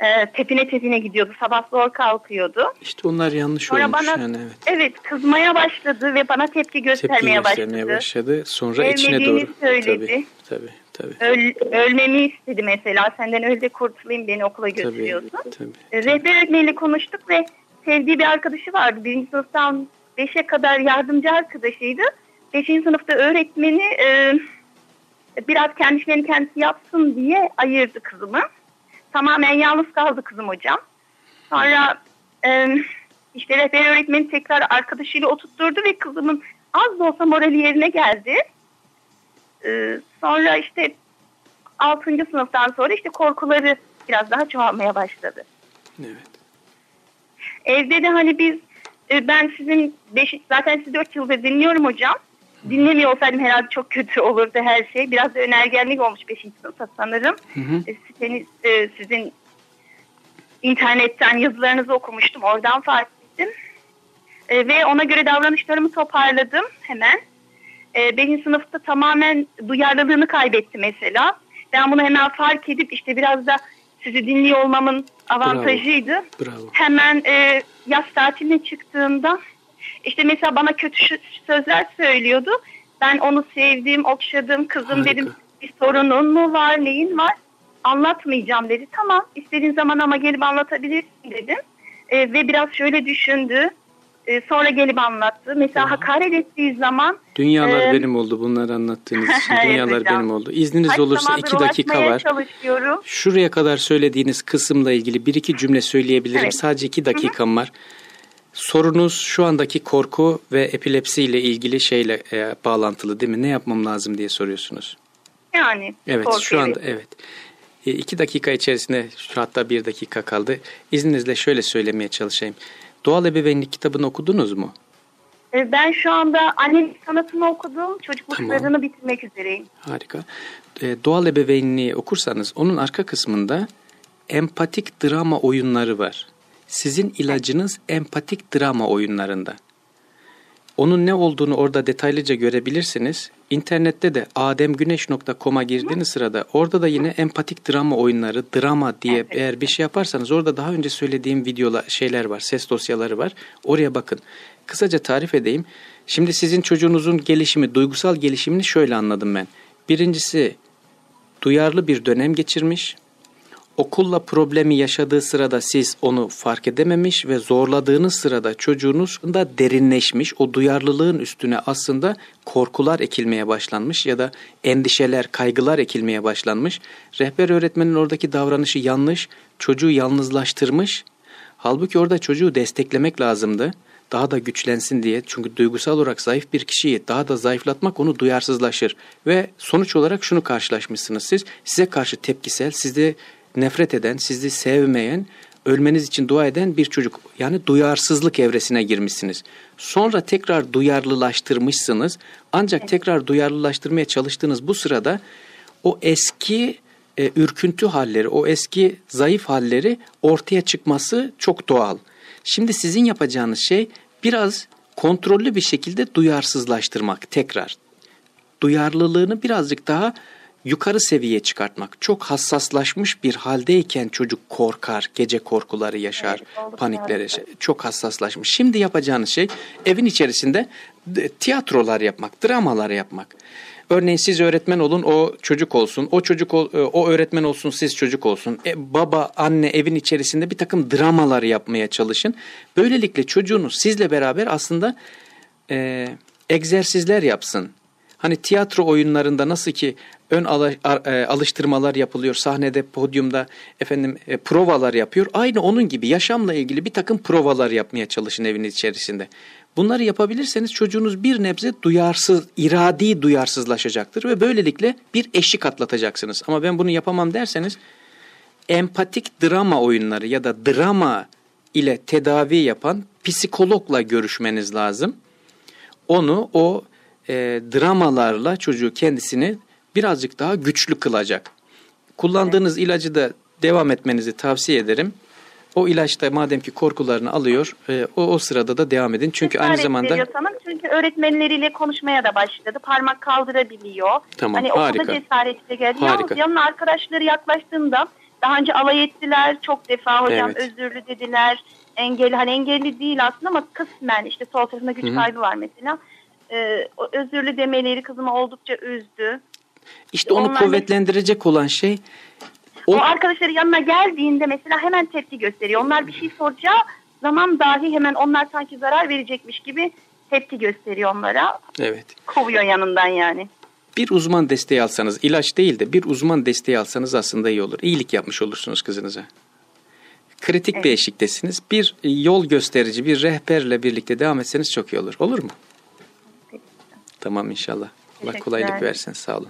Speaker 2: e, tepine tepine gidiyordu. Sabah zor kalkıyordu. İşte
Speaker 1: onlar yanlış Sonra olmuş bana, yani evet.
Speaker 2: Evet kızmaya başladı ve bana tepki göstermeye, tepki göstermeye başladı.
Speaker 1: başladı. Sonra Sevmediğini içine doğru. söyledi. Tabii, tabii. Tabii.
Speaker 2: Öl, ölmemi istedi mesela. Senden öyle de kurtulayım beni okula götürüyorsun. Ee, rehber öğretmeniyle konuştuk ve sevdiği bir arkadaşı vardı. Birinci sınıftan beşe kadar yardımcı arkadaşıydı. Beşinci sınıfta öğretmeni e, biraz kendisini kendisi yapsın diye ayırdı kızımı. Tamamen yalnız kaldı kızım hocam. Sonra e, işte rehber öğretmeni tekrar arkadaşıyla oturtturdu ve kızımın az da olsa morali yerine geldi. Ee, sonra işte 6. sınıftan sonra işte korkuları biraz daha çoğalmaya başladı. Evet. Evde de hani biz e, ben sizin beş, zaten sizi 4 yıldır dinliyorum hocam. Dinlemiyor olsaydım herhalde çok kötü olurdu her şey. Biraz da önergenlik olmuş 5. sınıfta sanırım. Hı hı. E, e, sizin internetten yazılarınızı okumuştum. Oradan fark ettim. ve ona göre davranışlarımı toparladım hemen. E, ee, benim sınıfta tamamen duyarlılığını kaybetti mesela. Ben bunu hemen fark edip işte biraz da sizi dinliyor olmamın avantajıydı. Bravo. Bravo. Hemen e, yaz tatiline çıktığımda işte mesela bana kötü sözler söylüyordu. Ben onu sevdiğim, okşadığım kızım Harika. dedim bir sorunun mu var, neyin var? Anlatmayacağım dedi. Tamam istediğin zaman ama gelip anlatabilirsin dedim. E, ve biraz şöyle düşündü. E, sonra gelip anlattı. Mesela Aha. hakaret ettiği zaman... Dünyalar e, benim
Speaker 1: oldu bunları anlattığınız *laughs* için. Dünyalar benim oldu. İzniniz Kaç olursa iki dakika var. Şuraya kadar söylediğiniz kısımla ilgili bir iki cümle söyleyebilirim. Evet. Sadece iki dakikam var. Sorunuz şu andaki korku ve epilepsi ile ilgili şeyle e, bağlantılı değil mi? Ne yapmam lazım diye soruyorsunuz.
Speaker 2: Yani. Evet korku şu anda evet.
Speaker 1: evet. E, iki dakika içerisinde hatta bir dakika kaldı. İzninizle şöyle söylemeye çalışayım. Doğal Ebeveynlik kitabını okudunuz mu?
Speaker 2: Ee, ben şu anda annelik sanatını okudum. Çocukluklarını tamam. bitirmek üzereyim.
Speaker 1: Harika. Ee, doğal ebeveynliği okursanız onun arka kısmında empatik drama oyunları var. Sizin ilacınız empatik drama oyunlarında. Onun ne olduğunu orada detaylıca görebilirsiniz. İnternette de ademgüneş.com'a girdiğiniz sırada orada da yine empatik drama oyunları, drama diye evet. eğer bir şey yaparsanız orada daha önce söylediğim videolar şeyler var, ses dosyaları var. Oraya bakın. Kısaca tarif edeyim. Şimdi sizin çocuğunuzun gelişimi, duygusal gelişimini şöyle anladım ben. Birincisi duyarlı bir dönem geçirmiş okulla problemi yaşadığı sırada siz onu fark edememiş ve zorladığınız sırada çocuğunuz da derinleşmiş o duyarlılığın üstüne aslında korkular ekilmeye başlanmış ya da endişeler, kaygılar ekilmeye başlanmış. Rehber öğretmenin oradaki davranışı yanlış, çocuğu yalnızlaştırmış. Halbuki orada çocuğu desteklemek lazımdı. Daha da güçlensin diye çünkü duygusal olarak zayıf bir kişiyi daha da zayıflatmak onu duyarsızlaşır. Ve sonuç olarak şunu karşılaşmışsınız siz. Size karşı tepkisel, sizde nefret eden, sizi sevmeyen, ölmeniz için dua eden bir çocuk. Yani duyarsızlık evresine girmişsiniz. Sonra tekrar duyarlılaştırmışsınız. Ancak tekrar duyarlılaştırmaya çalıştığınız bu sırada o eski e, ürküntü halleri, o eski zayıf halleri ortaya çıkması çok doğal. Şimdi sizin yapacağınız şey biraz kontrollü bir şekilde duyarsızlaştırmak tekrar. Duyarlılığını birazcık daha yukarı seviyeye çıkartmak. Çok hassaslaşmış bir haldeyken çocuk korkar, gece korkuları yaşar, evet, panikler şey, Çok hassaslaşmış. Şimdi yapacağınız şey evin içerisinde tiyatrolar yapmak, dramalar yapmak. Örneğin siz öğretmen olun, o çocuk olsun, o çocuk e, o öğretmen olsun, siz çocuk olsun. E, baba, anne evin içerisinde bir takım dramalar yapmaya çalışın. Böylelikle çocuğunuz sizle beraber aslında e, egzersizler yapsın Hani tiyatro oyunlarında nasıl ki ön e, alıştırmalar yapılıyor. Sahnede, podyumda efendim e, provalar yapıyor. Aynı onun gibi yaşamla ilgili bir takım provalar yapmaya çalışın eviniz içerisinde. Bunları yapabilirseniz çocuğunuz bir nebze duyarsız, iradi duyarsızlaşacaktır ve böylelikle bir eşik atlatacaksınız. Ama ben bunu yapamam derseniz empatik drama oyunları ya da drama ile tedavi yapan psikologla görüşmeniz lazım. Onu o e, dramalarla çocuğu kendisini birazcık daha güçlü kılacak. Kullandığınız evet. ilacı da devam etmenizi tavsiye ederim. O ilaçta madem ki korkularını alıyor, e, o, o sırada da devam edin. Çünkü Cesaret aynı zamanda...
Speaker 2: Hanım, çünkü öğretmenleriyle konuşmaya da başladı. Parmak kaldırabiliyor. Tamam, hani harika. Okulda cesaretle geldi. Harika. Yalnız yanına arkadaşları yaklaştığında daha önce alay ettiler. Çok defa hocam evet. özürlü dediler. Engelli, hani engelli değil aslında ama kısmen işte sol tarafında güç Hı-hı. kaybı var mesela e, özürlü demeleri kızımı oldukça üzdü.
Speaker 1: İşte onu Onlar kuvvetlendirecek olan şey o... o
Speaker 2: arkadaşları yanına geldiğinde mesela hemen tepki gösteriyor. Onlar bir şey soracağı zaman dahi hemen onlar sanki zarar verecekmiş gibi tepki gösteriyor onlara. Evet. Kovuyor yanından yani.
Speaker 1: Bir uzman desteği alsanız ilaç değil de bir uzman desteği alsanız aslında iyi olur. İyilik yapmış olursunuz kızınıza. Kritik evet. bir eşiktesiniz. Bir yol gösterici, bir rehberle birlikte devam etseniz çok iyi olur. Olur mu? Tamam inşallah. Allah kolaylık versin. Sağ olun.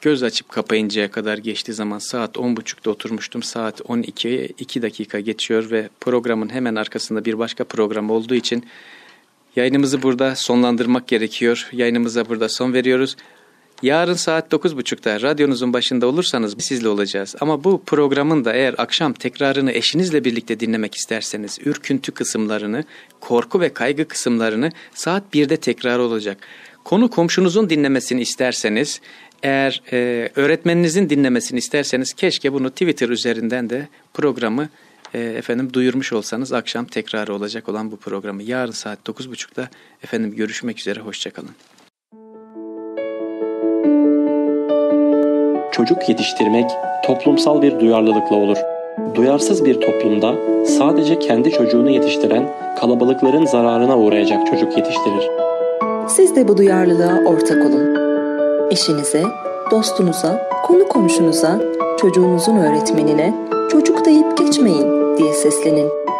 Speaker 1: Göz açıp kapayıncaya kadar geçti zaman saat 10.30'da oturmuştum. Saat 12'ye 2 dakika geçiyor ve programın hemen arkasında bir başka program olduğu için yayınımızı burada sonlandırmak gerekiyor. Yayınımıza burada son veriyoruz. Yarın saat 9.30'da radyonuzun başında olursanız sizle olacağız. Ama bu programın da eğer akşam tekrarını eşinizle birlikte dinlemek isterseniz ürküntü kısımlarını, korku ve kaygı kısımlarını saat 1'de tekrar olacak. Konu komşunuzun dinlemesini isterseniz, eğer e, öğretmeninizin dinlemesini isterseniz keşke bunu Twitter üzerinden de programı e, efendim duyurmuş olsanız akşam tekrarı olacak olan bu programı yarın saat 9.30'da efendim görüşmek üzere hoşçakalın. çocuk yetiştirmek toplumsal bir duyarlılıkla olur. Duyarsız bir toplumda sadece kendi çocuğunu yetiştiren kalabalıkların zararına uğrayacak çocuk yetiştirir.
Speaker 2: Siz de bu duyarlılığa ortak olun. Eşinize, dostunuza, konu komşunuza, çocuğunuzun öğretmenine çocuk deyip geçmeyin diye seslenin.